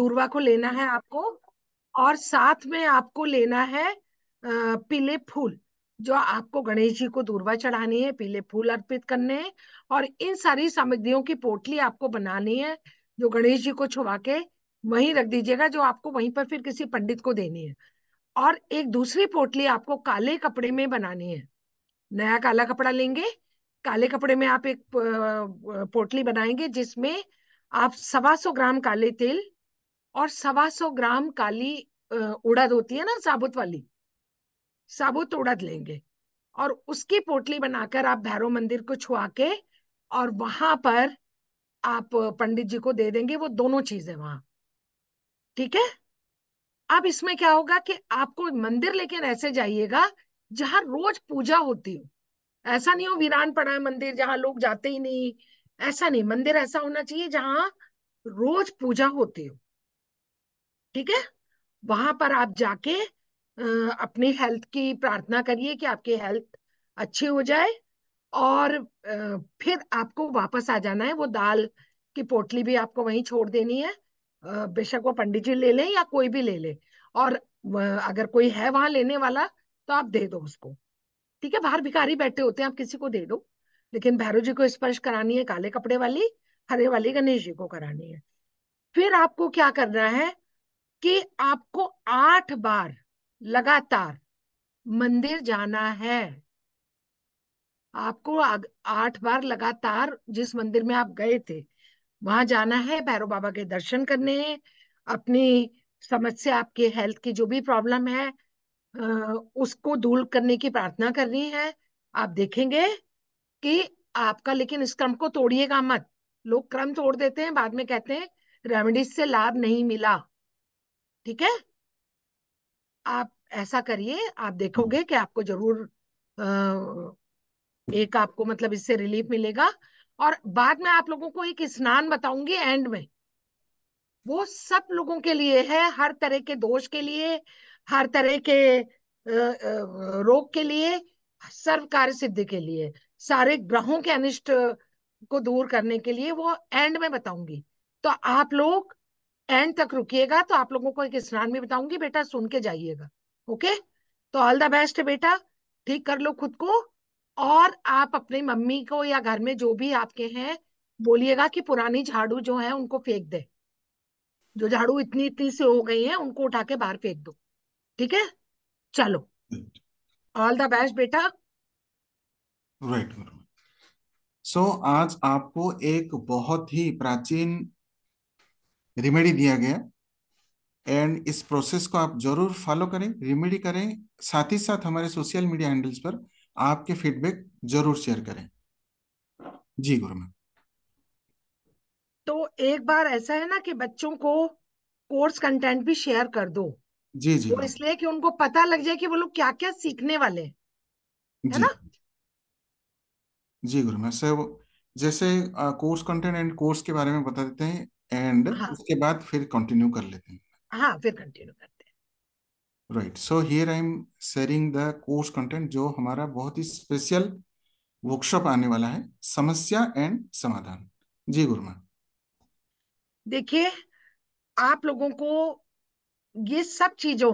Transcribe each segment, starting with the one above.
दूरवा को लेना है आपको और साथ में आपको लेना है पीले फूल जो आपको गणेश जी को दूरवा चढ़ानी है पीले फूल अर्पित करने हैं और इन सारी सामग्रियों की पोटली आपको बनानी है जो गणेश जी को छुवा के वहीं रख दीजिएगा जो आपको वहीं पर फिर किसी पंडित को देनी है और एक दूसरी पोटली आपको काले कपड़े में बनानी है नया काला कपड़ा लेंगे काले कपड़े में आप एक पोटली बनाएंगे जिसमें आप सवा सौ ग्राम काले तेल और सवा सौ ग्राम काली उड़द होती है ना साबुत वाली साबुत उड़द लेंगे और उसकी पोटली बनाकर आप भैरव मंदिर को छुआ के और वहां पर आप पंडित जी को दे देंगे वो दोनों चीजें वहां ठीक है अब इसमें क्या होगा कि आपको मंदिर लेकिन ऐसे जाइएगा जहां रोज पूजा होती हो ऐसा नहीं हो वीरान पड़ा है मंदिर जहां लोग जाते ही नहीं ऐसा नहीं मंदिर ऐसा होना चाहिए जहां रोज पूजा होती हो ठीक है वहां पर आप जाके अपनी हेल्थ की प्रार्थना करिए कि आपकी हेल्थ अच्छी हो जाए और फिर आपको वापस आ जाना है वो दाल की पोटली भी आपको वहीं छोड़ देनी है बेशक वो पंडित जी ले लें या कोई भी ले ले और अगर कोई है वहां लेने वाला तो आप दे दो उसको ठीक है बाहर भिखारी बैठे होते हैं आप किसी को दे दो लेकिन भैरव जी को स्पर्श करानी है काले कपड़े वाली हरे वाली गणेश जी को करानी है फिर आपको क्या करना है कि आपको आठ बार लगातार मंदिर जाना है आपको आठ बार लगातार जिस मंदिर में आप गए थे वहां जाना है भैरव बाबा के दर्शन करने हैं अपनी समस्या आपके हेल्थ की जो भी प्रॉब्लम है उसको दूर करने की प्रार्थना करनी है आप देखेंगे कि आपका लेकिन इस क्रम को तोड़िएगा मत लोग क्रम तोड़ देते हैं बाद में कहते हैं रेमेडीज से लाभ नहीं मिला ठीक है आप ऐसा करिए आप देखोगे हम्म। कि आपको जरूर आ, एक आपको मतलब इससे रिलीफ मिलेगा और बाद में आप लोगों को एक स्नान बताऊंगी एंड में वो सब लोगों के लिए है हर तरह के दोष के लिए हर तरह के रोग के लिए सर्व कार्य सिद्धि के लिए सारे ग्रहों के अनिष्ट को दूर करने के लिए वो एंड में बताऊंगी तो आप लोग एंड तक रुकिएगा तो आप लोगों को एक स्नान भी बताऊंगी बेटा सुन के जाइएगा ओके तो ऑल द बेस्ट है बेटा ठीक कर लो खुद को और आप अपनी मम्मी को या घर में जो भी आपके हैं बोलिएगा कि पुरानी झाड़ू जो है उनको फेंक दे जो झाड़ू इतनी इतनी से हो गई है उनको उठा के बाहर फेंक दो ठीक है चलो ऑल द बेस्ट बेटा राइट right. सो so, आज आपको एक बहुत ही प्राचीन रिमेडी दिया गया एंड इस प्रोसेस को आप जरूर फॉलो करें रिमेडी करें साथ ही साथ हमारे सोशल मीडिया हैंडल्स पर आपके फीडबैक जरूर शेयर करें जी गुरु मैम तो एक बार ऐसा है ना कि बच्चों को कोर्स कंटेंट भी शेयर कर दो जी जी और इसलिए कि उनको पता लग जाए कि वो लोग क्या क्या सीखने वाले है ना जी गुरु मैम सर जैसे कोर्स कंटेंट एंड कोर्स के बारे में बता देते हैं एंड हाँ. उसके बाद फिर कंटिन्यू कर लेते हैं हाँ फिर कंटिन्यू करते हैं right so here I am sharing the course content जो हमारा बहुत ही स्पेशल वर्कशॉप आने वाला है समस्या एंड समाधान जी गुरुमा देखिए आप लोगों को ये सब चीजों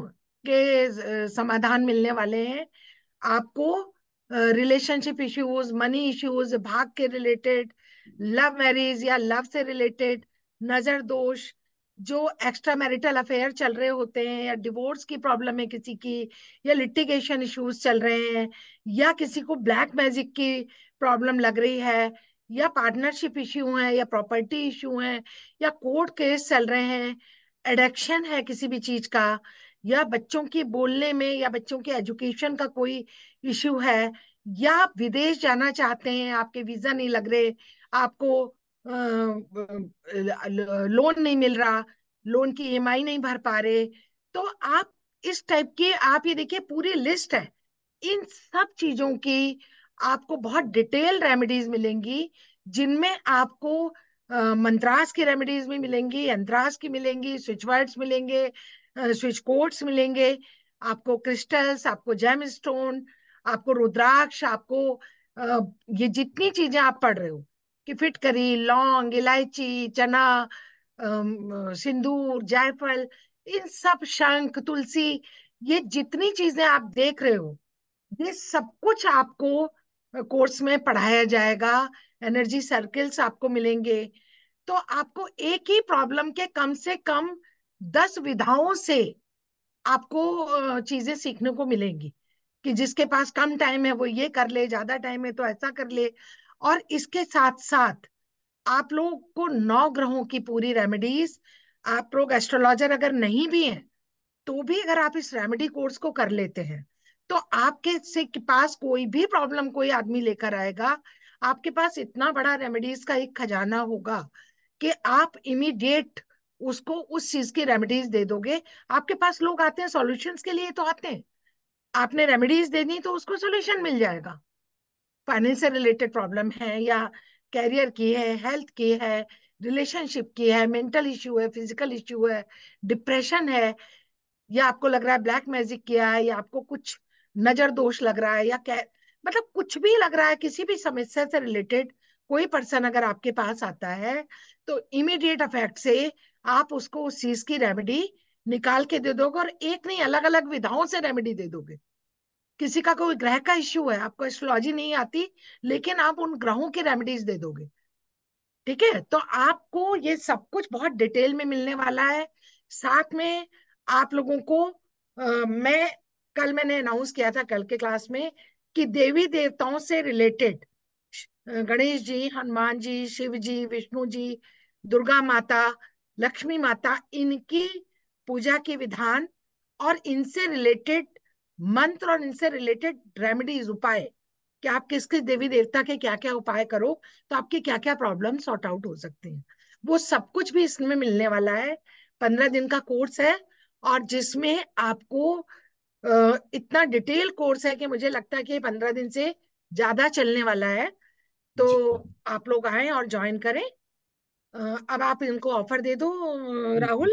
के समाधान मिलने वाले हैं आपको रिलेशनशिप इश्यूज मनी इश्यूज भाग के रिलेटेड लव मैरिज या लव से रिलेटेड नजर दोष जो एक्स्ट्रा मैरिटल अफेयर चल रहे होते हैं या डिवोर्स की प्रॉब्लम है किसी की या लिटिगेशन इश्यूज चल रहे हैं या किसी को ब्लैक मैजिक की प्रॉब्लम लग रही है या पार्टनरशिप इश्यू है या प्रॉपर्टी इश्यू है या कोर्ट केस चल रहे हैं एडिक्शन है किसी भी चीज का या बच्चों की बोलने में या बच्चों के एजुकेशन का कोई इश्यू है या आप विदेश जाना चाहते हैं आपके वीजा नहीं लग रहे आपको लोन नहीं मिल रहा लोन की ई e नहीं भर पा रहे तो आप इस टाइप के आप ये देखिए पूरी लिस्ट है इन सब चीजों की आपको बहुत डिटेल रेमेडीज मिलेंगी जिनमें आपको मंत्रास की रेमेडीज भी मिलेंगी अंतरास की मिलेंगी स्विच वर्ड्स मिलेंगे स्विच कोड्स मिलेंगे आपको क्रिस्टल्स आपको जेम स्टोन आपको रुद्राक्ष आपको ये जितनी चीजें आप पढ़ रहे हो कि फिटकरी लौंग इलायची चना सिंदूर जायफल इन सब शंख तुलसी ये जितनी चीजें आप देख रहे हो ये सब कुछ आपको कोर्स में पढ़ाया जाएगा एनर्जी सर्कल्स आपको मिलेंगे तो आपको एक ही प्रॉब्लम के कम से कम दस विधाओं से आपको चीजें सीखने को मिलेंगी कि जिसके पास कम टाइम है वो ये कर ले ज्यादा टाइम है तो ऐसा कर ले और इसके साथ साथ आप लोग को नौ ग्रहों की पूरी रेमेडीज आप लोग एस्ट्रोलॉजर अगर नहीं भी हैं तो भी अगर आप इस रेमेडी कोर्स को कर लेते हैं तो आपके से के पास कोई भी प्रॉब्लम कोई आदमी लेकर आएगा आपके पास इतना बड़ा रेमेडीज का एक खजाना होगा कि आप इमीडिएट उसको उस चीज की रेमेडीज दे दोगे आपके पास लोग आते हैं सॉल्यूशंस के लिए तो आते हैं आपने रेमेडीज देनी तो उसको सोल्यूशन मिल जाएगा फाइनेंस से रिलेटेड प्रॉब्लम है या कैरियर की है हेल्थ की है रिलेशनशिप की है मेंटल इश्यू है फिजिकल इश्यू है डिप्रेशन है या आपको लग रहा है ब्लैक मैजिक किया है या आपको कुछ नजर दोष लग रहा है या कै... मतलब कुछ भी लग रहा है किसी भी समस्या से रिलेटेड कोई पर्सन अगर आपके पास आता है तो इमीडिएट अफेक्ट से आप उसको उस चीज की रेमेडी निकाल के दे दोगे और एक नहीं अलग अलग विधाओं से रेमेडी दे दोगे किसी का कोई ग्रह का इश्यू है आपको एस्ट्रोलॉजी नहीं आती लेकिन आप उन ग्रहों की रेमेडीज दे दोगे ठीक है तो आपको ये सब कुछ बहुत डिटेल में मिलने वाला है साथ में आप लोगों को आ, मैं कल मैंने अनाउंस किया था कल के क्लास में कि देवी देवताओं से रिलेटेड गणेश जी हनुमान जी शिव जी विष्णु जी दुर्गा माता लक्ष्मी माता इनकी पूजा के विधान और इनसे रिलेटेड मंत्र और इनसे रिलेटेड रेमेडीज उपाय कि आप किस किस देवी देवता के क्या क्या उपाय करो तो आपके क्या क्या प्रॉब्लम सॉर्ट आउट हो सकते हैं वो सब कुछ भी इसमें मिलने वाला है पंद्रह दिन का कोर्स है और जिसमें आपको इतना डिटेल कोर्स है कि मुझे लगता है कि पंद्रह दिन से ज्यादा चलने वाला है तो आप लोग आए और ज्वाइन करें अब आप इनको ऑफर दे दो राहुल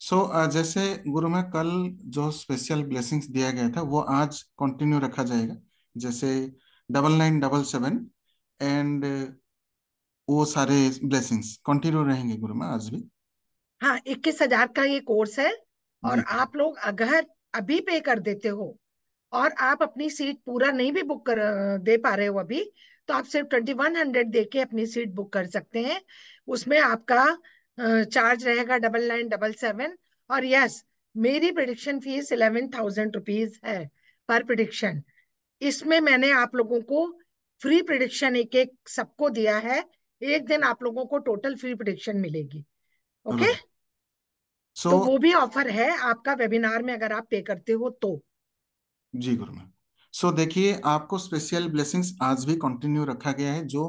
सो so, uh, जैसे गुरु में कल जो स्पेशल ब्लेसिंग्स दिया गया था वो आज कंटिन्यू रखा जाएगा जैसे double nine double seven and वो सारे ब्लेसिंग्स कंटिन्यू रहेंगे गुरु में आज भी हाँ इक्कीस हजार का ये कोर्स है और आप लोग अगर अभी पे कर देते हो और आप अपनी सीट पूरा नहीं भी बुक कर दे पा रहे हो अभी तो आप सिर्फ ट्वेंटी वन हंड्रेड दे के अपनी सीट बुक कर सकते हैं उसमें आपका चार्ज रहेगा डबल नाइन डबल सेवन और यस मेरी prediction fees eleven thousand rupees है पर प्रडिक्शन इसमें मैंने आप लोगों को फ्री प्रोडिक्शन एक एक सबको दिया है एक दिन आप लोगों को टोटल फ्री प्रोडिक्शन मिलेगी ओके okay? हम्म। so, तो वो भी ऑफर है आपका वेबिनार में अगर आप पे करते हो तो जी गुरु मैम सो so, देखिए आपको स्पेशल ब्लेसिंग्स आज भी कंटिन्यू रखा गया है जो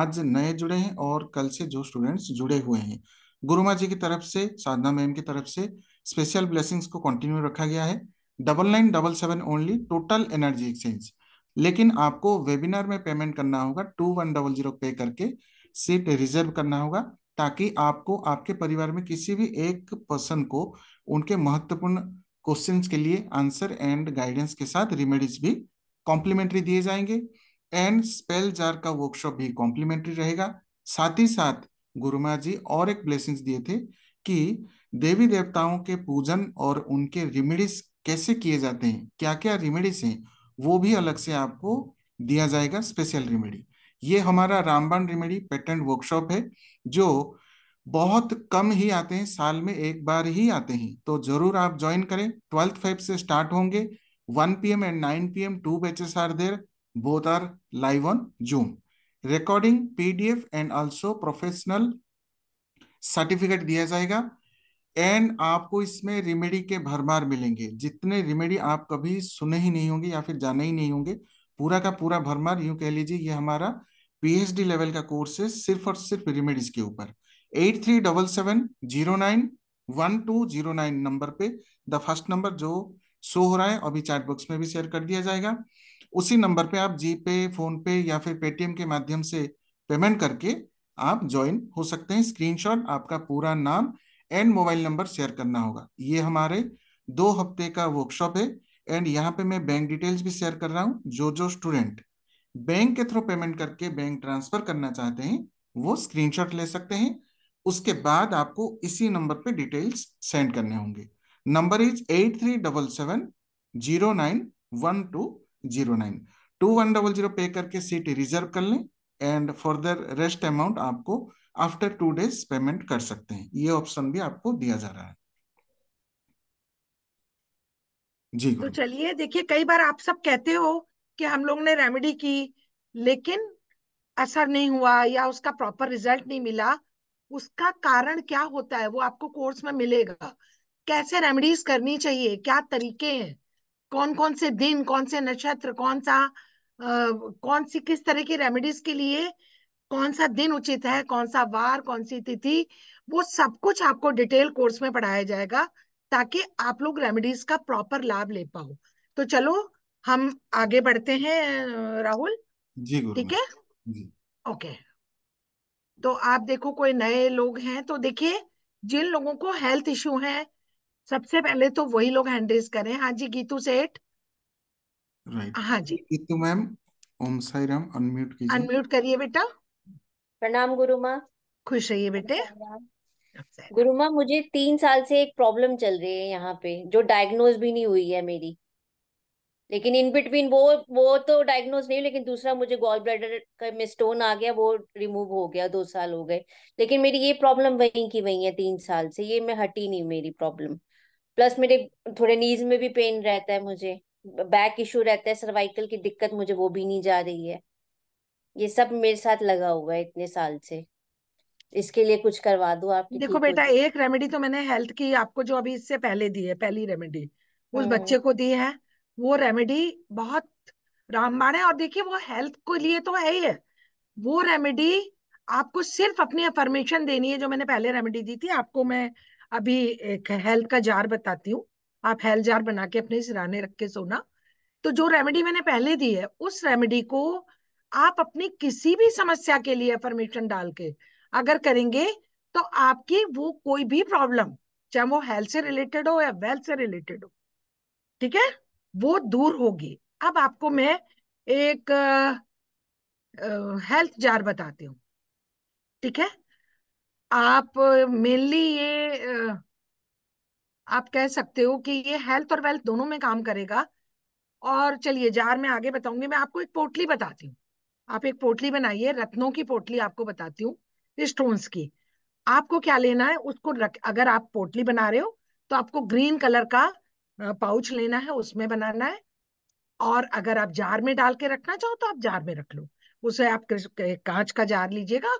आज नए जुड़े हैं और कल से जो स्टूडेंट्स जुड़े हुए हैं गुरुमा जी की तरफ से साधना मैम की तरफ से स्पेशल ब्लेसिंग्स को कंटिन्यू रखा गया है double nine double seven only total energy exchange लेकिन आपको वेबिनार में पेमेंट करना होगा to one double zero pay करके सीट रिजर्व करना होगा ताकि आपको आपके परिवार में किसी भी एक पर्सन को उनके महत्वपूर्ण क्वेश्चंस के लिए आंसर एंड गाइडेंस के साथ रेमेडीज भी कॉम्प्लीमेंट्री दिए जाएंगे एंड स्पेल जार का वर्कशॉप भी कॉम्प्लीमेंट्री रहेगा साथ ही साथ गुरुमा जी और एक ब्लेसिंग दिए थे कि देवी देवताओं के पूजन और उनके रिमेडीज कैसे किए जाते हैं क्या क्या रिमेडीज हैं वो भी अलग से आपको दिया जाएगा स्पेशल रिमेडी ये हमारा रामबाण रिमेडी पेटेंट वर्कशॉप है जो बहुत कम ही आते हैं साल में एक बार ही आते हैं तो जरूर आप ज्वाइन करें ट्वेल्थ फाइव से स्टार्ट होंगे 1 PM and nine P M two batches are there both are live on Zoom recording PDF and also professional certificate दिया जाएगा एंड आपको इसमें रिमेडी के भरमार मिलेंगे जितने रिमेडी आप कभी सुने ही नहीं होंगे या फिर जाने ही नहीं होंगे पूरा का पूरा भरमार यूं कह लीजिए ये हमारा पीएचडी लेवल का कोर्स है सिर्फ और सिर्फ रिमेडीज के ऊपर eight three double seven zero nine one two zero nine number पे द फर्स्ट नंबर जो शो हो रहा है अभी चैट बॉक्स में भी शेयर कर दिया जाएगा उसी नंबर पे आप जी पे फोन पे या फिर पेटीएम के माध्यम से पेमेंट करके आप ज्वाइन हो सकते हैं स्क्रीनशॉट आपका पूरा नाम एंड मोबाइल नंबर शेयर करना होगा ये हमारे दो हफ्ते का वर्कशॉप है एंड यहाँ पे मैं बैंक डिटेल्स भी शेयर कर रहा हूँ जो जो स्टूडेंट बैंक के थ्रू पेमेंट करके बैंक ट्रांसफर करना चाहते हैं वो स्क्रीनशॉट ले सकते हैं उसके बाद आपको इसी नंबर पे डिटेल्स सेंड करने होंगे number is eight three double seven zero nine one two zero nine two one double zero pay करके सीट रिजर्व कर लें एंड फर्दर रेस्ट अमाउंट आपको आफ्टर टू डेज पेमेंट कर सकते हैं ये ऑप्शन भी आपको दिया जा रहा है जी तो चलिए देखिए कई बार आप सब कहते हो कि हम लोग ने रेमेडी की लेकिन असर नहीं हुआ या उसका प्रॉपर रिजल्ट नहीं मिला उसका कारण क्या होता है वो आपको कोर्स में मिलेगा कैसे रेमेडीज करनी चाहिए क्या तरीके हैं कौन कौन से दिन कौन से नक्षत्र कौन सा आ, कौन सी किस तरह की रेमेडीज के लिए कौन सा दिन उचित है कौन सा वार कौन सी तिथि वो सब कुछ आपको डिटेल कोर्स में पढ़ाया जाएगा ताकि आप लोग रेमेडीज का प्रॉपर लाभ ले पाओ तो चलो हम आगे बढ़ते हैं राहुल जी ठीक है ओके तो आप देखो कोई नए लोग हैं तो देखिए जिन लोगों को हेल्थ इश्यू है सबसे पहले तो वही लोग हैंड रेस करें हाँ जी गीतू सेठ राइट हाँ जी गीतू मैम ओम साई राम अनम्यूट कीजिए अनम्यूट करिए बेटा प्रणाम गुरु माँ खुश रहिए बेटे गुरु माँ मुझे तीन साल से एक प्रॉब्लम चल रही है यहाँ पे जो डायग्नोज भी नहीं हुई है मेरी लेकिन इन बिटवीन वो वो तो डायग्नोज नहीं लेकिन दूसरा मुझे गॉल ब्लैडर का में स्टोन आ गया वो रिमूव हो गया दो साल हो गए लेकिन मेरी ये प्रॉब्लम वहीं की वहीं है तीन साल से ये मैं हटी नहीं मेरी प्रॉब्लम प्लस मेरे थोड़े नीज में भी पेन रहता है मुझे बैक इशू रहता है सर्वाइकल की दिक्कत मुझे वो भी नहीं जा रही है ये सब मेरे साथ लगा हुआ है इतने साल से इसके लिए कुछ करवा दो आप देखो बेटा एक रेमेडी तो मैंने हेल्थ की आपको जो अभी इससे पहले दी है पहली रेमेडी उस हम्म, बच्चे हम्म। को दी है वो रेमेडी बहुत रामबाण है और देखिए वो हेल्थ के लिए तो है ही है वो रेमेडी आपको सिर्फ अपनी अफर्मेशन देनी है जो मैंने पहले रेमेडी दी थी आपको मैं अभी एक हेल्थ का जार बताती हूँ आप हेल्थ जार बना के अपने सिराने रख के सोना तो जो रेमेडी मैंने पहले दी है उस रेमेडी को आप अपनी किसी भी समस्या के लिए परमिशन डाल के अगर करेंगे तो आपकी वो कोई भी प्रॉब्लम चाहे वो हेल्थ से रिलेटेड हो या वेल्थ से रिलेटेड हो ठीक है वो दूर होगी अब आपको मैं एक हेल्थ जार बताती हूँ ठीक है आप मेनली ये आप कह सकते हो कि ये हेल्थ और वेल्थ दोनों में काम करेगा और चलिए जार में आगे बताऊंगी मैं आपको एक पोटली बताती हूँ आप एक पोटली बनाइए रत्नों की पोटली आपको बताती हूँ स्टोन्स की आपको क्या लेना है उसको रख अगर आप पोटली बना रहे हो तो आपको ग्रीन कलर का पाउच लेना है उसमें बनाना है और अगर आप जार में डाल के रखना चाहो तो आप जार में रख लो उसे आप कांच का जार लीजिएगा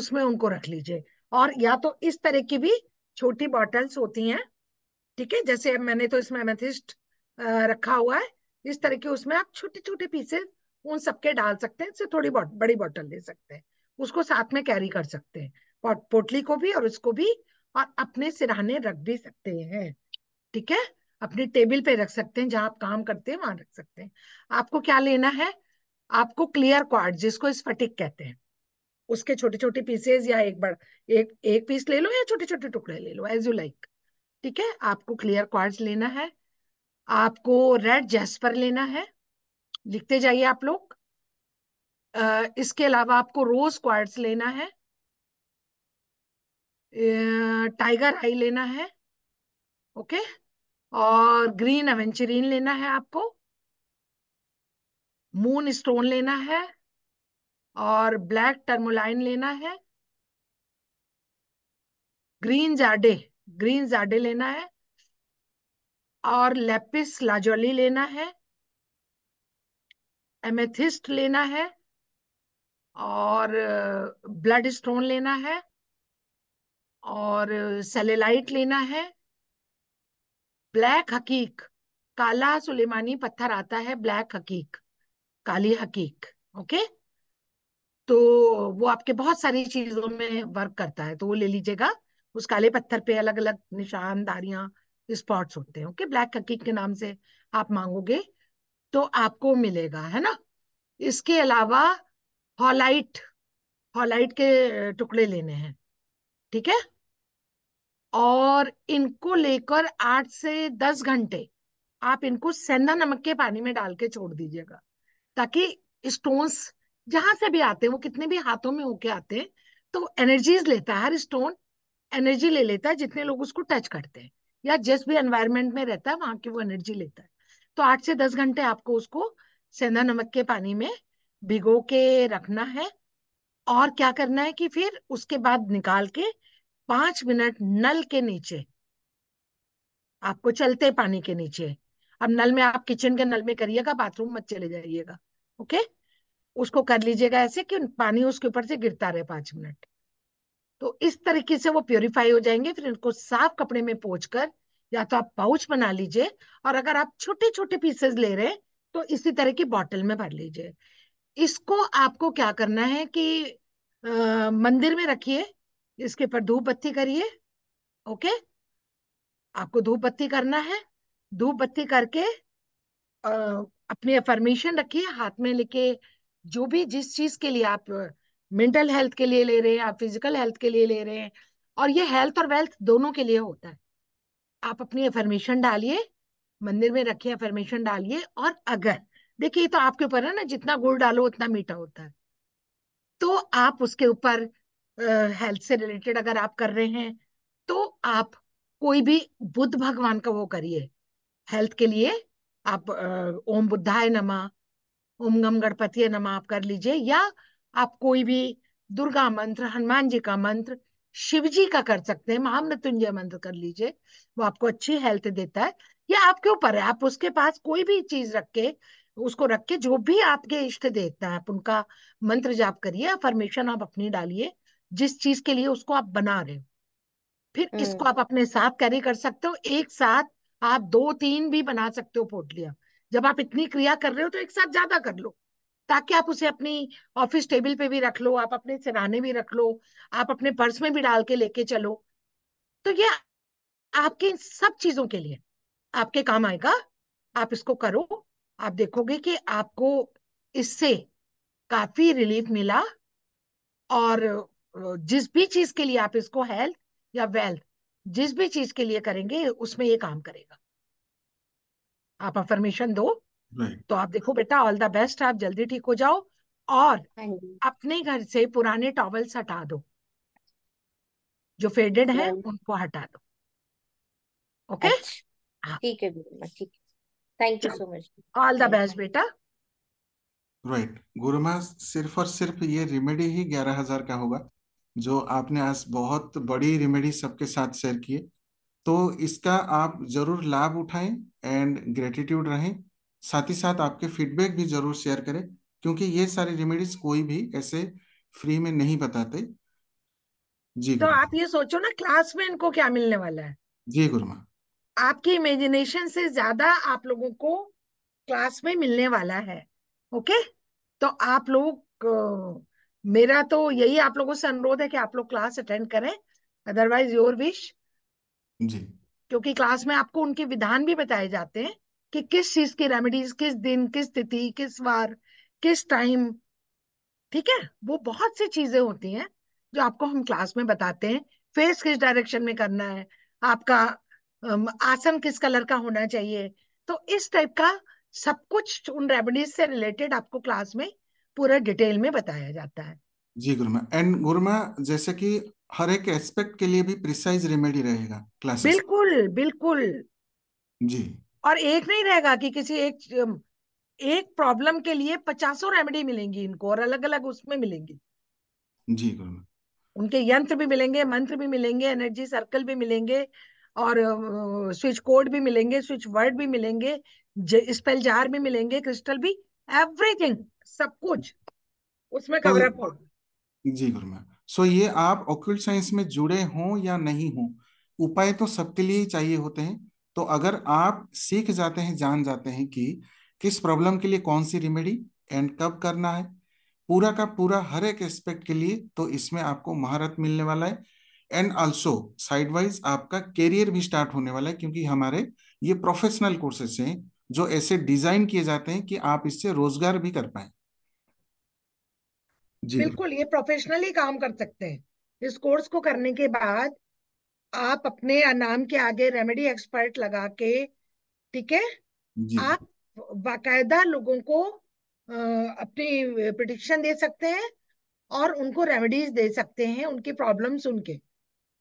उसमें उनको रख लीजिए और या तो इस तरह की भी छोटी बॉटल्स होती हैं ठीक है जैसे मैंने तो इसमें मेथिस्ट रखा हुआ है इस तरह के उसमें आप छोटे छोटे पीसेस उन सबके डाल सकते हैं इससे थोड़ी बॉट, बड़ी बॉटल ले सकते हैं उसको साथ में कैरी कर सकते हैं पोट, पोटली को भी और उसको भी और अपने सिरहाने रख भी सकते हैं ठीक है अपनी टेबल पे रख सकते हैं जहां आप काम करते हैं वहां रख सकते हैं आपको क्या लेना है आपको क्लियर क्वार्ट जिसको स्फटिक कहते हैं उसके छोटे छोटे पीसेस या एक बड़ा एक एक पीस ले लो या छोटे छोटे टुकड़े ले लो एज यू लाइक ठीक है आपको क्लियर क्वार्स लेना है आपको रेड जेस्पर लेना है लिखते जाइए आप लोग इसके अलावा आपको रोज क्वार्स लेना है टाइगर आई लेना है ओके और ग्रीन एवेंचरीन लेना है आपको मून स्टोन लेना है और ब्लैक टर्मोलाइन लेना है ग्रीन जाडे ग्रीन जाडे लेना है और लेपिस लाजोली लेना है एमेथिस्ट लेना है और ब्लड स्टोन लेना है और सेलेलाइट लेना है ब्लैक हकीक काला सुलेमानी पत्थर आता है ब्लैक हकीक काली हकीक ओके तो वो आपके बहुत सारी चीजों में वर्क करता है तो वो ले लीजिएगा उस काले पत्थर पे अलग अलग निशान दारियां स्पॉट्स होते हैं ओके ब्लैक हकीक के नाम से आप मांगोगे तो आपको मिलेगा है ना इसके अलावा हॉलाइट हॉलाइट के टुकड़े लेने हैं ठीक है और इनको लेकर आठ से दस घंटे आप इनको सेंधा नमक के पानी में डाल के छोड़ दीजिएगा ताकि स्टोन्स जहां से भी आते हैं वो कितने भी हाथों में होके आते हैं तो एनर्जीज लेता है हर स्टोन एनर्जी ले लेता है जितने लोग उसको टच करते हैं या जिस भी एनवायरमेंट में रहता है वहां की वो एनर्जी लेता है तो आठ से दस घंटे आपको उसको सेंधा नमक के पानी में भिगो के रखना है और क्या करना है कि फिर उसके बाद निकाल के पांच मिनट नल के नीचे आपको चलते पानी के नीचे अब नल में आप किचन के नल में करिएगा बाथरूम मत चले जाइएगा ओके उसको कर लीजिएगा ऐसे कि पानी उसके ऊपर से गिरता रहे पांच मिनट तो इस तरीके से वो प्योरीफाई हो जाएंगे फिर इनको साफ कपड़े में पोच कर या तो आप पाउच बना लीजिए और अगर आप छोटे छोटे पीसेस ले रहे तो इसी तरह की बॉटल में भर लीजिए इसको आपको क्या करना है कि आ, मंदिर में रखिए इसके ऊपर धूप बत्ती करिए ओके आपको धूप बत्ती करना है धूप बत्ती करके आ, अपनी अफर्मेशन रखिए हाथ में लेके जो भी जिस चीज के लिए आप मेंटल हेल्थ के लिए ले रहे हैं आप फिजिकल हेल्थ के लिए ले रहे हैं और ये हेल्थ और वेल्थ दोनों के लिए होता है आप अपनी अफर्मेशन डालिए मंदिर में रखिए अफर्मेशन डालिए और अगर देखिए तो आपके ऊपर है ना जितना गुड़ डालो उतना मीठा होता है तो आप उसके ऊपर हेल्थ से रिलेटेड अगर आप कर रहे हैं तो आप कोई भी बुद्ध भगवान का वो करिए हेल्थ के लिए आप ओम बुद्धाय नमः ओम गम गणपति नम आप कर लीजिए या आप कोई भी दुर्गा मंत्र हनुमान जी का मंत्र शिव जी का कर सकते हैं महामृत्युंजय मंत्र कर लीजिए वो आपको अच्छी हेल्थ देता है या आपके ऊपर है आप उसके पास कोई भी चीज रख के उसको रख के जो भी आपके इष्ट देता है आप उनका मंत्र जाप करिए अफर्मेशन आप अपनी डालिए जिस चीज के लिए उसको आप बना रहे हो फिर हम्म। इसको आप अपने साथ कैरी कर सकते हो एक साथ आप दो तीन भी बना सकते हो पोटलिया जब आप इतनी क्रिया कर रहे हो तो एक साथ ज्यादा कर लो ताकि आप उसे अपनी ऑफिस टेबल पे भी रख लो आप अपने सिराने भी रख लो आप अपने पर्स में भी डाल के लेके चलो तो ये आपके सब चीजों के लिए आपके काम आएगा आप इसको करो आप देखोगे कि आपको इससे काफी रिलीफ मिला और जिस भी चीज के लिए आप इसको हेल्थ या वेल्थ जिस भी चीज के लिए करेंगे उसमें ये काम करेगा आप अफर्मेशन दो तो आप देखो बेटा ऑल द बेस्ट आप जल्दी ठीक हो जाओ और अपने घर से पुराने टॉवल्स हटा दो जो फेडेड है उनको हटा दो ओके अच्छा। हाँ। ठीक है ठीक thank you so much all the best बेटा राइट गुरुमा सिर्फ और सिर्फ ये रेमेडी ही ग्यारह हजार का होगा जो आपने आज बहुत बड़ी रेमेडी सबके साथ शेयर किए तो इसका आप जरूर लाभ उठाएं एंड ग्रेटिट्यूड रहें साथ ही साथ आपके फीडबैक भी जरूर शेयर करें क्योंकि ये सारे रेमेडीज कोई भी ऐसे फ्री में नहीं बताते जी तो आप ये सोचो ना क्लास में इनको क्या मिलने वाला है जी गुरुमा आपकी इमेजिनेशन से ज्यादा आप लोगों को क्लास में मिलने वाला है ओके तो आप लोग मेरा तो यही आप लोगों से अनुरोध है कि आप लोग क्लास अटेंड करें अदरवाइज योर विश जी क्योंकि क्लास में आपको उनके विधान भी बताए जाते हैं कि किस चीज की रेमेडीज किस दिन किस तिथि किस वार किस टाइम ठीक है वो बहुत सी चीजें होती हैं जो आपको हम क्लास में बताते हैं फेस किस डायरेक्शन में करना है आपका आसन किस कलर का होना चाहिए तो इस टाइप का सब कुछ उन रेमेडीज से रिलेटेड आपको क्लास में पूरा डिटेल में बताया जाता है जी गुरुमा एंड गुरुमा जैसे कि हर एक एस्पेक्ट के लिए भी प्रिसाइज रेमेडी रहेगा क्लासेस बिल्कुल बिल्कुल जी और एक नहीं रहेगा कि किसी एक एक प्रॉब्लम के लिए पचासों रेमेडी मिलेंगी इनको और अलग अलग उसमें मिलेंगी जी गुरु उनके यंत्र भी मिलेंगे मंत्र भी मिलेंगे एनर्जी सर्कल भी मिलेंगे और स्विच कोड भी मिलेंगे स्विच वर्ड भी मिलेंगे स्पेल जार भी मिलेंगे क्रिस्टल भी एवरीथिंग सब कुछ उसमें कवर अप होगा जी गुरु मैम सो ये आप ऑक्यूल्ट साइंस में जुड़े हों या नहीं हों उपाय तो सबके लिए ही चाहिए होते हैं तो अगर आप सीख जाते हैं जान जाते हैं कि किस प्रॉब्लम के लिए कौन सी रेमेडी एंड कब करना है पूरा का पूरा हर एक एस्पेक्ट के लिए तो इसमें आपको महारत मिलने वाला है एंड ऑल्सो साइडवाइज आपका कैरियर भी स्टार्ट होने वाला है क्योंकि हमारे ये प्रोफेशनल कोर्सेज हैं जो ऐसे डिजाइन किए जाते हैं कि आप इससे रोजगार भी कर पाए बिल्कुल ये प्रोफेशनली काम कर सकते हैं इस कोर्स को करने के बाद आप अपने नाम के आगे रेमेडी एक्सपर्ट लगा के ठीक है आप बाकायदा लोगों को अपनी प्रडिक्शन दे सकते हैं और उनको रेमेडीज दे सकते हैं उनकी प्रॉब्लम सुन के